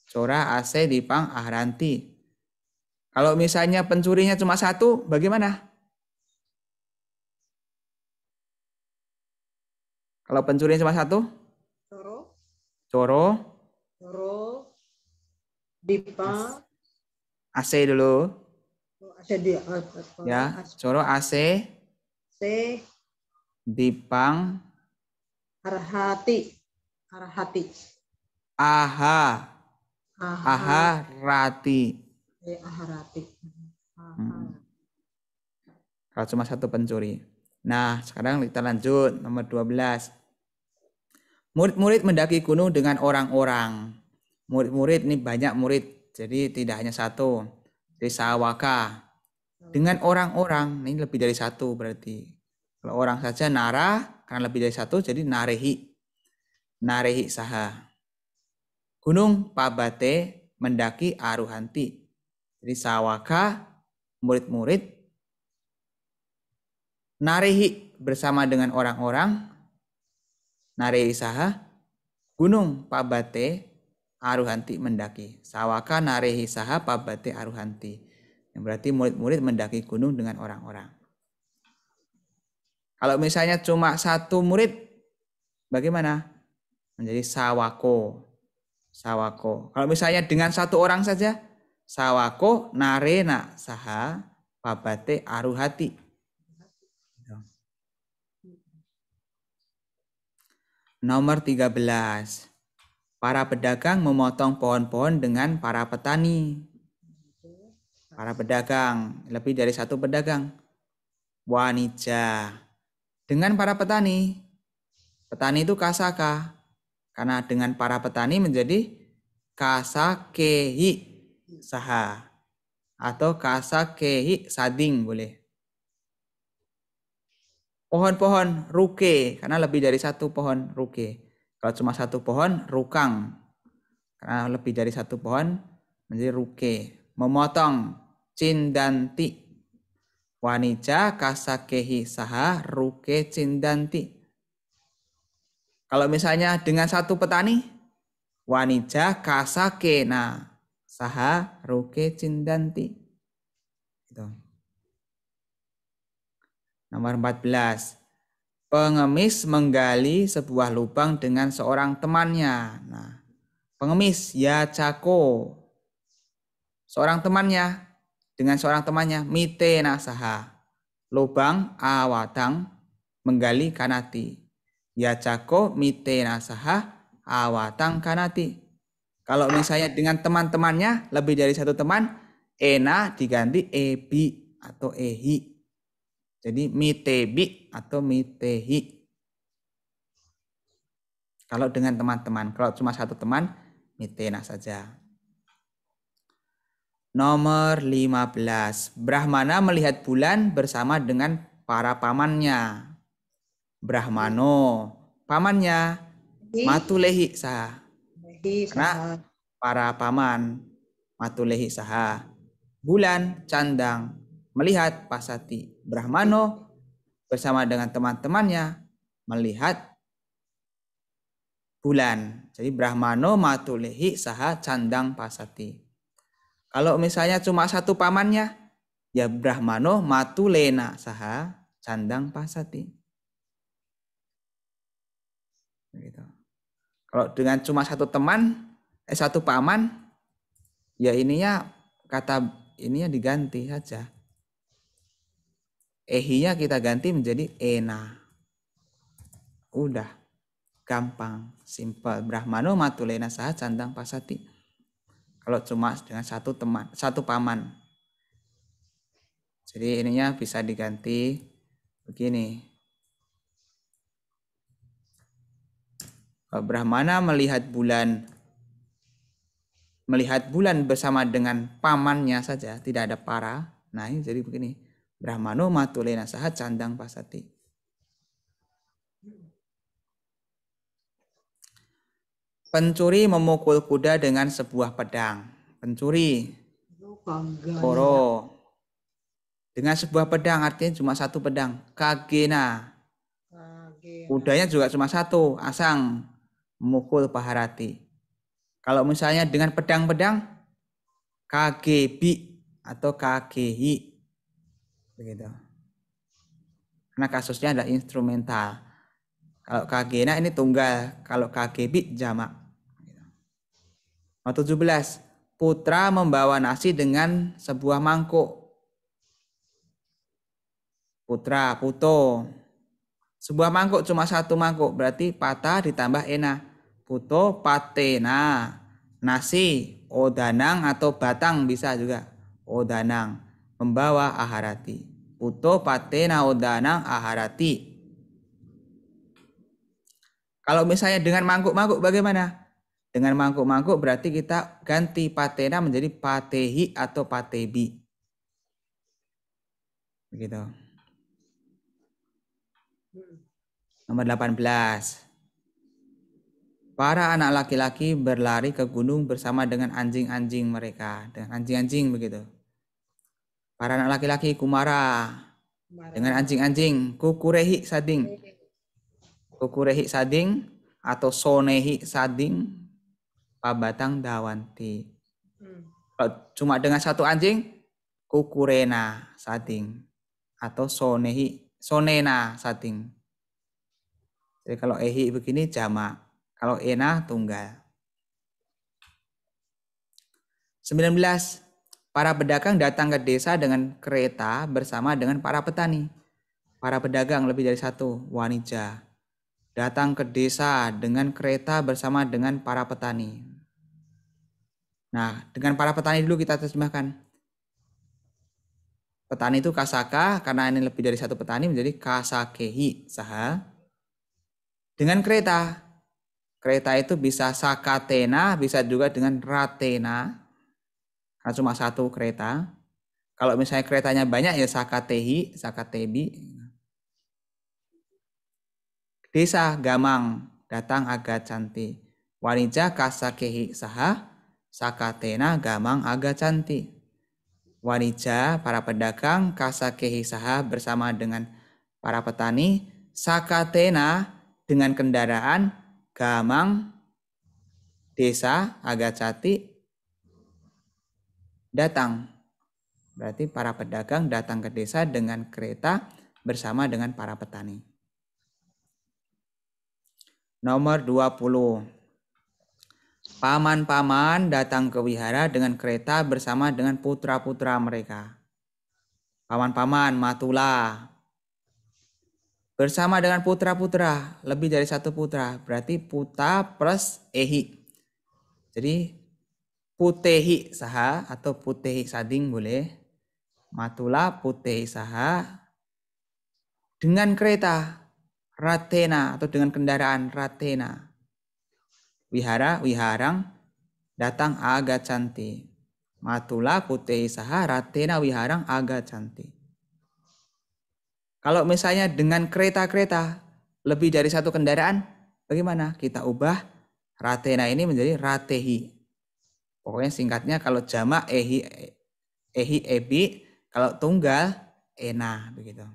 Cora ac di pang aharanti. Kalau misalnya pencurinya cuma satu, bagaimana? Kalau pencurian cuma satu? Coro. Coro. Coro. Dipa. AC dulu. Oh, AC di oh, oh, Ya, coro AC. C. Dipang. Arhati. Arhati. Aha. Aha. Eh, aha rati. aha rati. Aha. Kalau cuma satu pencuri. Nah, sekarang kita lanjut nomor dua belas. Murid-murid mendaki gunung dengan orang-orang. Murid-murid ini banyak murid, jadi tidak hanya satu. Jadi sawaka. Dengan orang-orang, ini lebih dari satu berarti. Kalau orang saja nara, karena lebih dari satu, jadi narehi. Narehi saha. Gunung Pabate mendaki Aruhanti. Jadi sawaka, murid-murid, narehi bersama dengan orang-orang, Nare saha gunung pabate aruhanti mendaki. Sawaka nare saha pabate aruhanti. Yang berarti murid-murid mendaki gunung dengan orang-orang. Kalau misalnya cuma satu murid, bagaimana? Menjadi sawako. Sawako. Kalau misalnya dengan satu orang saja, sawako narena saha pabate aruhati Nomor 13. Para pedagang memotong pohon-pohon dengan para petani. Para pedagang, lebih dari satu pedagang. Wanija. Dengan para petani. Petani itu kasaka. Karena dengan para petani menjadi kasakehi saha atau kasakehi sading boleh pohon-pohon ruke karena lebih dari satu pohon ruke. Kalau cuma satu pohon rukang karena lebih dari satu pohon menjadi ruke. Memotong cindanti wanija kasakehi saha ruke cindanti. Kalau misalnya dengan satu petani wanija kasake saha ruke cindanti. Gitu. Nomor 14. Pengemis menggali sebuah lubang dengan seorang temannya. Nah, pengemis ya cako. Seorang temannya dengan seorang temannya mite nasaha. Lubang awadang menggali kanati. Ya cako mite nasaha awadang kanati. Kalau misalnya dengan teman-temannya lebih dari satu teman, ena diganti ebi atau ehi. Jadi mitebi atau mitehi. Kalau dengan teman-teman, kalau cuma satu teman, mitena saja. Nomor 15. Brahmana melihat bulan bersama dengan para pamannya. Brahmano, pamannya Matulehi saha. Karena para paman Matulehi saha. Bulan, candang, melihat Pasati Brahmano bersama dengan teman-temannya melihat bulan. Jadi Brahmano matulehi saha candang pasati. Kalau misalnya cuma satu pamannya, ya Brahmano matulena saha candang pasati. Gitu. Kalau dengan cuma satu teman, eh satu paman, ya ininya kata ininya diganti saja ehinya kita ganti menjadi ena. Udah. Gampang, simple. Brahmano matulena sahat candang pasati. Kalau cuma dengan satu teman, satu paman. Jadi ininya bisa diganti begini. Brahmana melihat bulan melihat bulan bersama dengan pamannya saja, tidak ada para. Nah, ini jadi begini Brahmano matulena saha candang pasati. Pencuri memukul kuda dengan sebuah pedang. Pencuri. Koro. Dengan sebuah pedang artinya cuma satu pedang. Kagena. Kudanya juga cuma satu. Asang. Memukul paharati. Kalau misalnya dengan pedang-pedang. Kagebi atau kagehi begitu karena kasusnya ada instrumental kalau kagena ini tunggal kalau kagebit jamak nomor 17 putra membawa nasi dengan sebuah mangkuk putra puto sebuah mangkuk cuma satu mangkuk berarti patah ditambah ena puto patena nasi odanang atau batang bisa juga odanang membawa aharati uto patena odanang aharati kalau misalnya dengan mangkuk-mangkuk bagaimana? Dengan mangkuk-mangkuk berarti kita ganti patena menjadi patehi atau patebi. Begitu. Nomor 18. Para anak laki-laki berlari ke gunung bersama dengan anjing-anjing mereka. Dengan anjing-anjing begitu. Para anak laki-laki kumara. kumara. Dengan anjing-anjing kukurehi sading. Kukurehi sading atau sonehi sading pabatang dawanti. Hmm. Cuma dengan satu anjing kukurena sading atau sonehi sonena sading. Jadi kalau ehi begini jama kalau ena tunggal. 19 Para pedagang datang ke desa dengan kereta bersama dengan para petani. Para pedagang lebih dari satu, wanita. Datang ke desa dengan kereta bersama dengan para petani. Nah, dengan para petani dulu kita terjemahkan. Petani itu kasaka, karena ini lebih dari satu petani menjadi kasakehi, saha. Dengan kereta, kereta itu bisa sakatena, bisa juga dengan ratena, karena cuma satu kereta. Kalau misalnya keretanya banyak ya Sakatehi, Sakatebi. Desa Gamang datang agak cantik. Wanija kasakehi saha sakatena gamang agak cantik. Wanija para pedagang kasakehi saha bersama dengan para petani sakatena dengan kendaraan gamang desa agak cantik datang. Berarti para pedagang datang ke desa dengan kereta bersama dengan para petani. Nomor 20. Paman-paman datang ke wihara dengan kereta bersama dengan putra-putra mereka. Paman-paman, matula. Bersama dengan putra-putra, lebih dari satu putra, berarti puta plus ehi. Jadi putehi saha atau putehi sading boleh. Matula putehi saha dengan kereta ratena atau dengan kendaraan ratena. Wihara wiharang datang aga cantik. Matula putehi saha ratena wiharang aga cantik. Kalau misalnya dengan kereta-kereta lebih dari satu kendaraan, bagaimana? Kita ubah ratena ini menjadi ratehi Pokoknya singkatnya kalau jamak ehi ehi ebi, kalau tunggal ena begitu.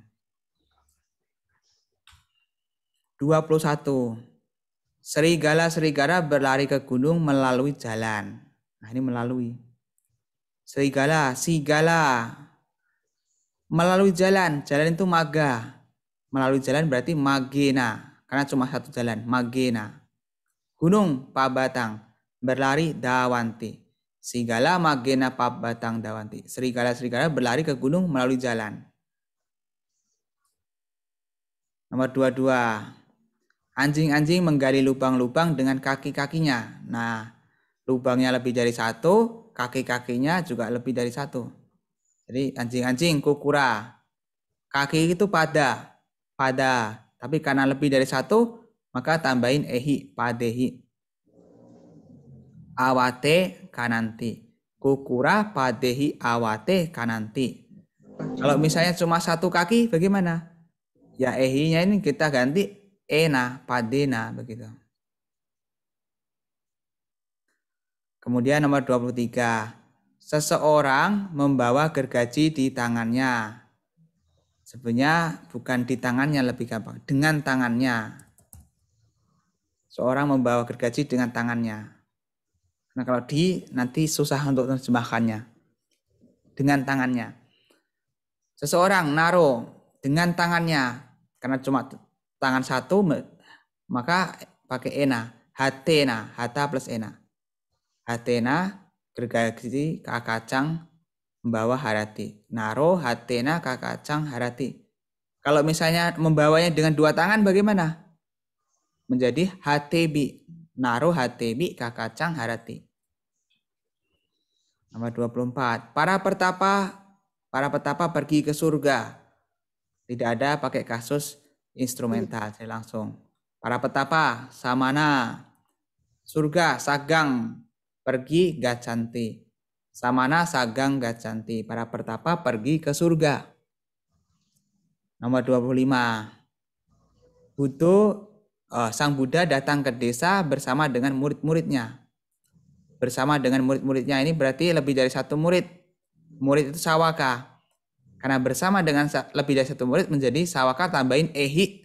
21. Serigala-serigala berlari ke gunung melalui jalan. Nah, ini melalui. Serigala, sigala. Melalui jalan. Jalan itu maga. Melalui jalan berarti magena. Karena cuma satu jalan, magena. Gunung Pabatang berlari dawanti. Serigala magena pabatang dawanti. Serigala-serigala berlari ke gunung melalui jalan. Nomor 22. Anjing-anjing menggali lubang-lubang dengan kaki-kakinya. Nah, lubangnya lebih dari satu, kaki-kakinya juga lebih dari satu. Jadi anjing-anjing kukura. Kaki itu pada, pada. Tapi karena lebih dari satu, maka tambahin ehi, padehi awate kananti. Kukura padehi awate kananti. Kalau misalnya cuma satu kaki bagaimana? Ya ehinya ini kita ganti ena padena begitu. Kemudian nomor 23. Seseorang membawa gergaji di tangannya. Sebenarnya bukan di tangannya lebih gampang, dengan tangannya. Seorang membawa gergaji dengan tangannya. Nah kalau di nanti susah untuk terjemahkannya dengan tangannya. Seseorang naruh dengan tangannya karena cuma tangan satu maka pakai ena hatena hata plus ena hatena gergaji kakacang membawa harati naro hatena kakacang harati kalau misalnya membawanya dengan dua tangan bagaimana menjadi hatebi naruh hati bi kakacang harati. Nomor 24. Para pertapa para petapa pergi ke surga. Tidak ada pakai kasus instrumental saya langsung. Para petapa samana surga sagang pergi gacanti. Samana sagang gacanti. Para pertapa pergi ke surga. Nomor 25. Butuh Eh, sang Buddha datang ke desa bersama dengan murid-muridnya. Bersama dengan murid-muridnya ini berarti lebih dari satu murid. Murid itu sawaka. Karena bersama dengan lebih dari satu murid menjadi sawaka tambahin ehi.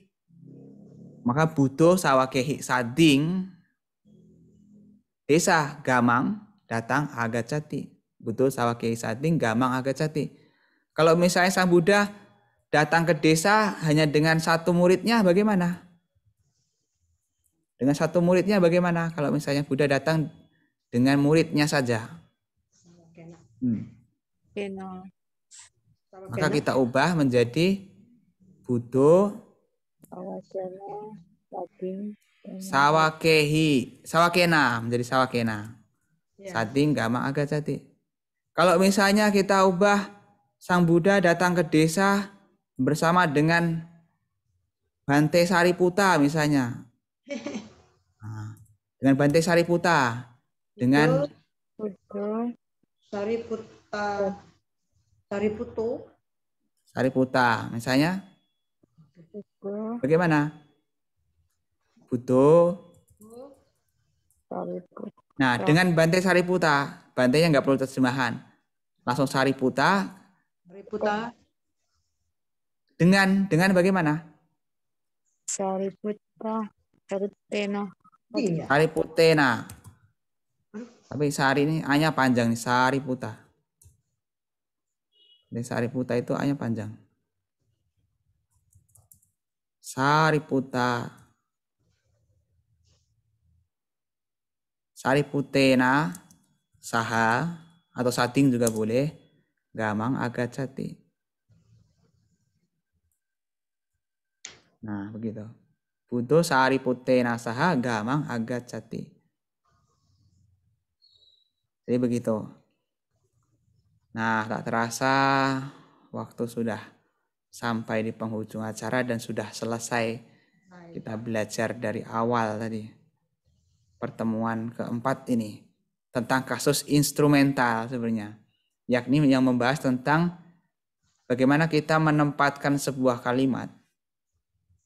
Maka butuh sawakehi sading desa gamang datang agacati. Butuh sawakehi sading gamang agacati. Kalau misalnya Sang Buddha datang ke desa hanya dengan satu muridnya bagaimana? Dengan satu muridnya bagaimana kalau misalnya Buddha datang dengan muridnya saja? Hmm. Maka kita ubah menjadi Budo Sawakehi, Sawakena menjadi Sawakena. Ya. Sading gama agak jati. Kalau misalnya kita ubah Sang Buddha datang ke desa bersama dengan Bante Sariputa misalnya. dengan Bante Sariputa, dengan Sariputa sariputu Sariputa, misalnya bagaimana? butuh Nah, dengan Bante Sariputa, yang nggak perlu terjemahan. Langsung Sariputa. Sariputa. Dengan dengan bagaimana? Sariputa Okay. Iya. Sari Putena. Tapi Sari ini hanya panjang nih, Sari Puta. Jadi Sari Puta itu hanya panjang. Sari Puta. Sari Putena saha atau sating juga boleh. Gamang agak cati. Nah, begitu. Budo sari pute nasaha gamang agat cati. Jadi begitu. Nah, tak terasa waktu sudah sampai di penghujung acara dan sudah selesai kita belajar dari awal tadi. Pertemuan keempat ini tentang kasus instrumental sebenarnya. Yakni yang membahas tentang bagaimana kita menempatkan sebuah kalimat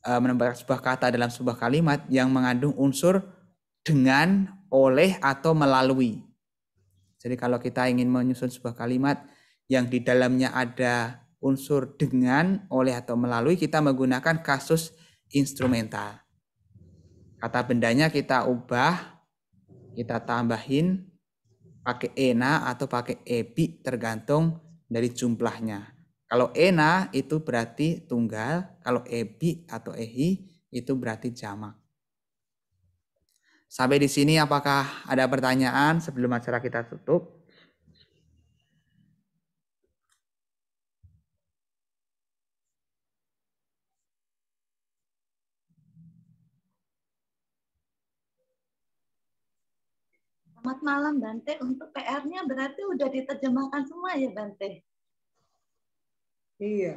Eh, menambahkan sebuah kata dalam sebuah kalimat yang mengandung unsur dengan, oleh, atau melalui. Jadi kalau kita ingin menyusun sebuah kalimat yang di dalamnya ada unsur dengan, oleh, atau melalui, kita menggunakan kasus instrumental. Kata bendanya kita ubah, kita tambahin pakai ena atau pakai ebi tergantung dari jumlahnya. Kalau ena itu berarti tunggal, kalau ebi atau ehi itu berarti jamak. Sampai di sini apakah ada pertanyaan sebelum acara kita tutup? Selamat malam Bante. Untuk PR-nya berarti udah diterjemahkan semua ya Bante? Iya.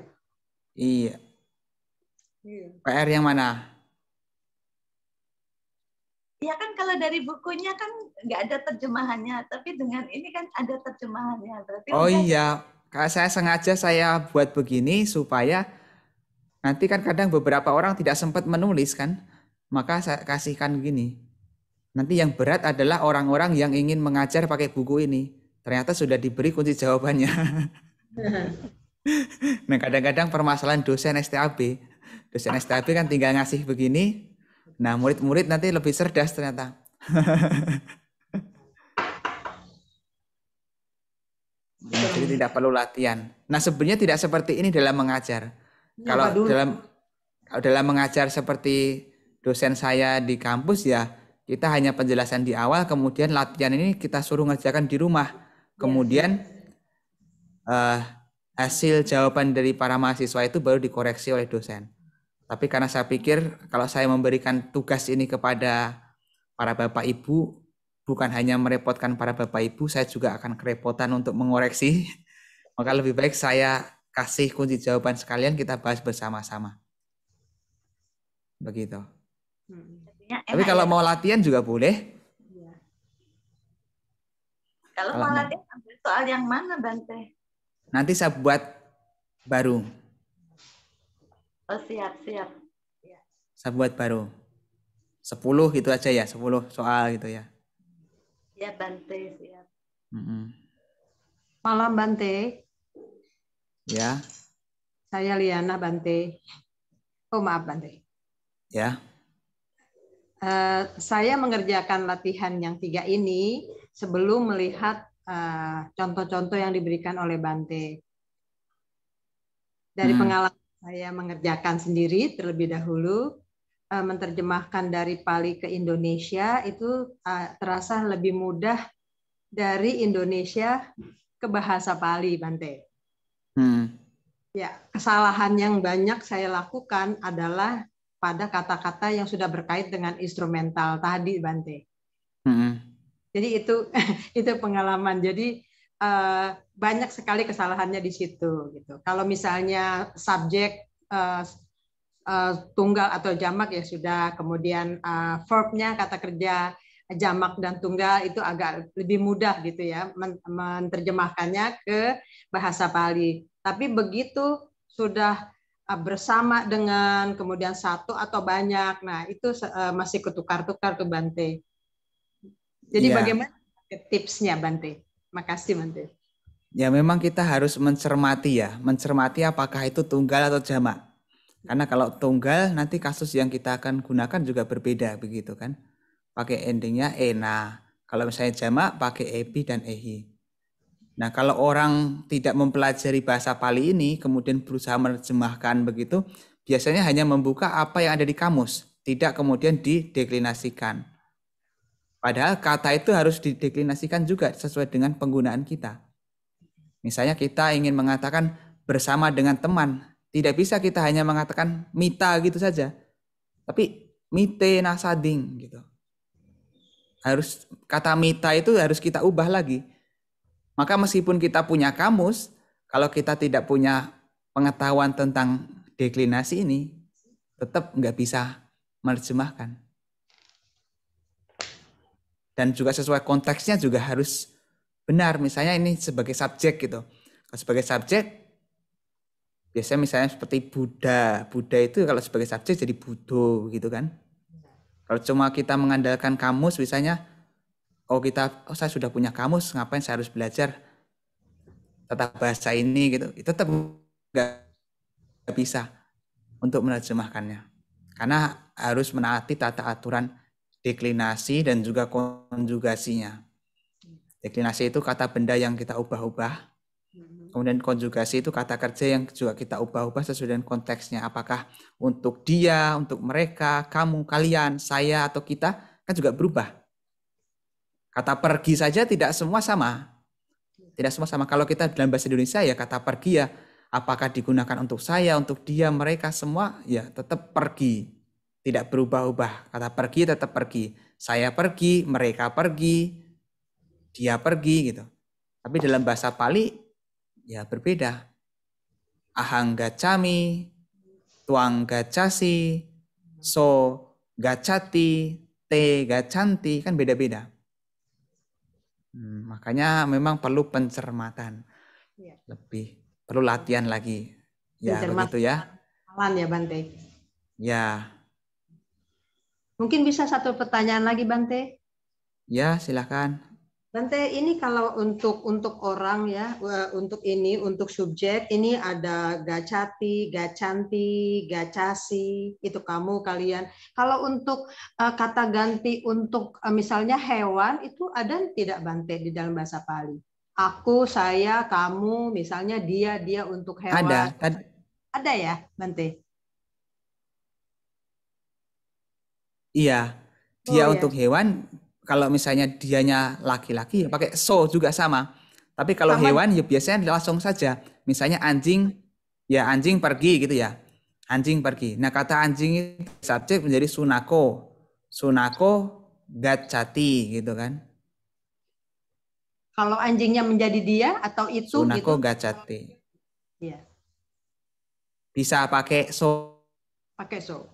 Iya. iya. PR yang mana? Ya kan kalau dari bukunya kan nggak ada terjemahannya, tapi dengan ini kan ada terjemahannya. Berarti oh iya, kalau saya sengaja saya buat begini supaya nanti kan kadang beberapa orang tidak sempat menulis kan, maka saya kasihkan gini. Nanti yang berat adalah orang-orang yang ingin mengajar pakai buku ini. Ternyata sudah diberi kunci jawabannya. nah kadang-kadang permasalahan dosen STAB, dosen STAB kan tinggal ngasih begini, nah murid-murid nanti lebih cerdas ternyata. nah, jadi tidak perlu latihan. Nah sebenarnya tidak seperti ini dalam mengajar. Ya, kalau dulu. dalam kalau dalam mengajar seperti dosen saya di kampus ya kita hanya penjelasan di awal, kemudian latihan ini kita suruh ngerjakan di rumah, iya, kemudian ya. uh, hasil jawaban dari para mahasiswa itu baru dikoreksi oleh dosen. Tapi karena saya pikir kalau saya memberikan tugas ini kepada para bapak ibu, bukan hanya merepotkan para bapak ibu, saya juga akan kerepotan untuk mengoreksi. Maka lebih baik saya kasih kunci jawaban sekalian kita bahas bersama-sama. Begitu. Hmm. Tapi kalau ya. mau latihan juga boleh. Iya. Kalau, kalau mau latihan ambil soal yang mana Bante? Nanti saya buat baru. Oh, siap, siap. Saya buat baru. 10 gitu aja ya, 10 soal gitu ya. Ya, Bante, siap. Mm -hmm. Malam, Bante. Ya. Saya Liana Bante. Oh, maaf, Bante. Ya. Uh, saya mengerjakan latihan yang tiga ini sebelum melihat Eh, contoh-contoh yang diberikan oleh Bante. Dari hmm. pengalaman saya mengerjakan sendiri terlebih dahulu, eh, menerjemahkan dari Pali ke Indonesia itu eh, terasa lebih mudah dari Indonesia ke bahasa Pali, Bante. Hmm. Ya, kesalahan yang banyak saya lakukan adalah pada kata-kata yang sudah berkait dengan instrumental tadi, Bante. Jadi itu itu pengalaman. Jadi eh, banyak sekali kesalahannya di situ gitu. Kalau misalnya subjek eh, eh, tunggal atau jamak ya sudah, kemudian uh, verbnya kata kerja jamak dan tunggal itu agak lebih mudah gitu ya menerjemahkannya ke bahasa Bali. Tapi begitu sudah bersama dengan kemudian satu atau banyak, nah itu masih ketukar-tukar tuh Bante. Jadi ya. bagaimana tipsnya Bante? Makasih Bante. Ya memang kita harus mencermati ya, mencermati apakah itu tunggal atau jamak. Karena kalau tunggal nanti kasus yang kita akan gunakan juga berbeda begitu kan. Pakai endingnya ena. Kalau misalnya jamak pakai ebi dan ehi. Nah kalau orang tidak mempelajari bahasa Pali ini kemudian berusaha menerjemahkan begitu biasanya hanya membuka apa yang ada di kamus. Tidak kemudian dideklinasikan. Padahal kata itu harus dideklinasikan juga sesuai dengan penggunaan kita. Misalnya kita ingin mengatakan bersama dengan teman. Tidak bisa kita hanya mengatakan mita gitu saja. Tapi mite nasading gitu. Harus kata mita itu harus kita ubah lagi. Maka meskipun kita punya kamus, kalau kita tidak punya pengetahuan tentang deklinasi ini, tetap nggak bisa menerjemahkan dan juga sesuai konteksnya juga harus benar. Misalnya ini sebagai subjek gitu. Kalau sebagai subjek biasanya misalnya seperti Buddha. Buddha itu kalau sebagai subjek jadi Budo gitu kan. Kalau cuma kita mengandalkan kamus misalnya oh kita oh saya sudah punya kamus ngapain saya harus belajar tata bahasa ini gitu. Itu tetap nggak bisa untuk menerjemahkannya. Karena harus menaati tata aturan deklinasi dan juga konjugasinya. Deklinasi itu kata benda yang kita ubah-ubah. Mm-hmm. Kemudian konjugasi itu kata kerja yang juga kita ubah-ubah sesuai dengan konteksnya. Apakah untuk dia, untuk mereka, kamu, kalian, saya, atau kita kan juga berubah. Kata pergi saja tidak semua sama. Tidak semua sama. Kalau kita dalam bahasa Indonesia ya kata pergi ya apakah digunakan untuk saya, untuk dia, mereka semua ya tetap pergi tidak berubah-ubah. Kata pergi tetap pergi. Saya pergi, mereka pergi, dia pergi gitu. Tapi dalam bahasa Pali ya berbeda. Ahang gacami, tuang gacasi, so gacati, te gacanti kan beda-beda. Hmm, makanya memang perlu pencermatan ya. lebih perlu latihan lagi ya begitu ya. alan ya Bante. Ya, Mungkin bisa satu pertanyaan lagi Bante? Ya, silakan. Bante, ini kalau untuk untuk orang ya, eh, untuk ini untuk subjek ini ada gacati, gacanti, gacasi, itu kamu kalian. Kalau untuk uh, kata ganti untuk uh, misalnya hewan itu ada tidak Bante di dalam bahasa Pali? Aku, saya, kamu, misalnya dia, dia untuk hewan. Ada. Ada, ada ya, Bante? Iya, dia Oh untuk iya. untuk hewan kalau misalnya dianya laki-laki ya pakai so juga sama. Tapi kalau Sama. hewan ya biasanya langsung saja. Misalnya anjing ya anjing pergi gitu ya. Anjing pergi. Nah, kata anjing itu subjek menjadi sunako. Sunako gacati gitu kan. Kalau anjingnya menjadi dia atau itu gitu? Sunako gitu. gacati. Iya, Bisa pakai so pakai so.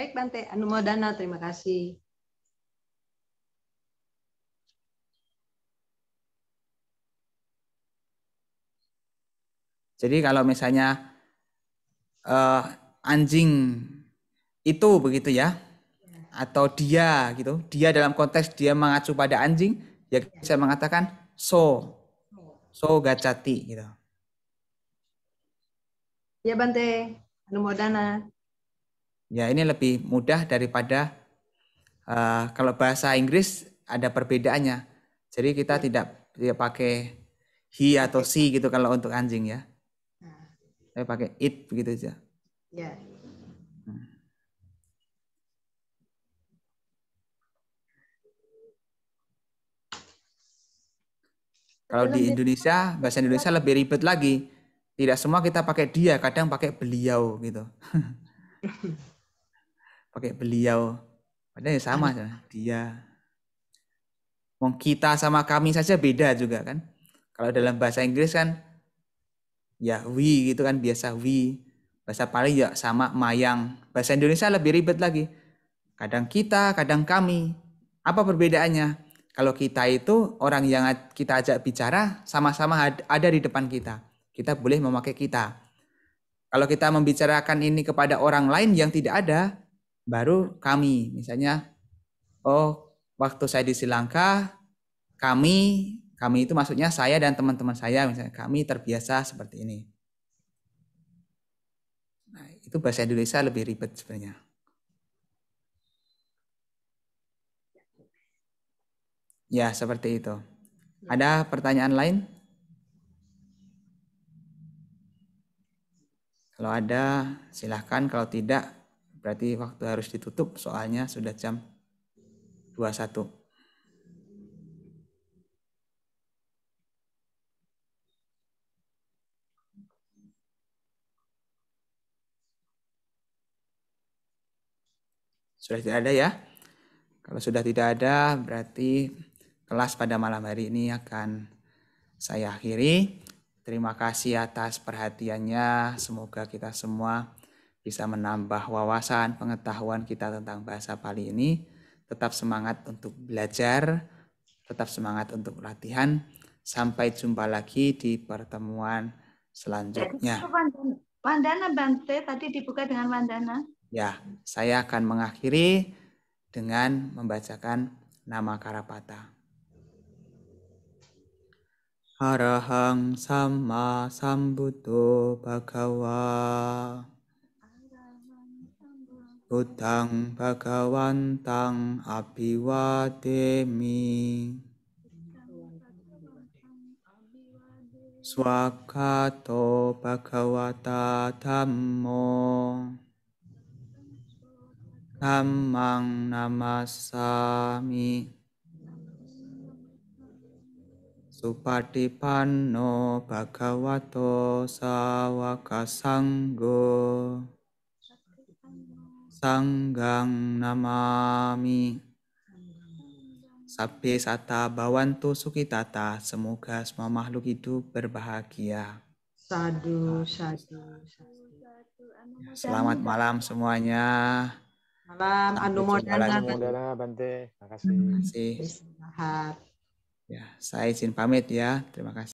Baik Bante, Anu Anumodana terima kasih. Jadi kalau misalnya uh, anjing itu begitu ya, atau dia gitu, dia dalam konteks dia mengacu pada anjing, ya saya mengatakan so, so gacati gitu. Ya Bante, Anu Anumodana. Ya, ini lebih mudah daripada uh, kalau bahasa Inggris ada perbedaannya. Jadi kita iya. tidak tidak pakai he atau si gitu kalau untuk anjing ya. Saya hmm. pakai it begitu saja. Ya. Hmm. Kalau di Indonesia, bahasa Indonesia lebih ribet lagi. Tidak semua kita pakai dia, kadang pakai beliau gitu. pakai beliau padahal ya sama saja dia mau kita sama kami saja beda juga kan kalau dalam bahasa Inggris kan ya we gitu kan biasa we bahasa Pali ya sama mayang bahasa Indonesia lebih ribet lagi kadang kita kadang kami apa perbedaannya kalau kita itu orang yang kita ajak bicara sama-sama ada di depan kita kita boleh memakai kita kalau kita membicarakan ini kepada orang lain yang tidak ada baru kami. Misalnya, oh waktu saya di Sri Lanka, kami, kami itu maksudnya saya dan teman-teman saya, misalnya kami terbiasa seperti ini. Nah, itu bahasa Indonesia lebih ribet sebenarnya. Ya, seperti itu. Ada pertanyaan lain? Kalau ada, silahkan. Kalau tidak, Berarti waktu harus ditutup soalnya sudah jam 21. Sudah tidak ada ya? Kalau sudah tidak ada, berarti kelas pada malam hari ini akan saya akhiri. Terima kasih atas perhatiannya. Semoga kita semua bisa menambah wawasan, pengetahuan kita tentang bahasa Pali ini. Tetap semangat untuk belajar, tetap semangat untuk latihan. Sampai jumpa lagi di pertemuan selanjutnya. Wandana Bante tadi dibuka dengan Wandana. Ya, saya akan mengakhiri dengan membacakan nama Karapata. Harahang sama sambuto bagawa tang Bhagawantang Abhiwademi Swakato Bhagavata Dhammo Dhammang Namasami Supatipanno Bhagavato Sawaka Sanggo Sanggang namami. Sabe sata bawanto sukitata. Semoga semua makhluk itu berbahagia. Sadu, sadu, sadu. Selamat malam semuanya. Malam Anu Modana. Bante. Terima kasih. Terima kasih. Ya, saya izin pamit ya. Terima kasih.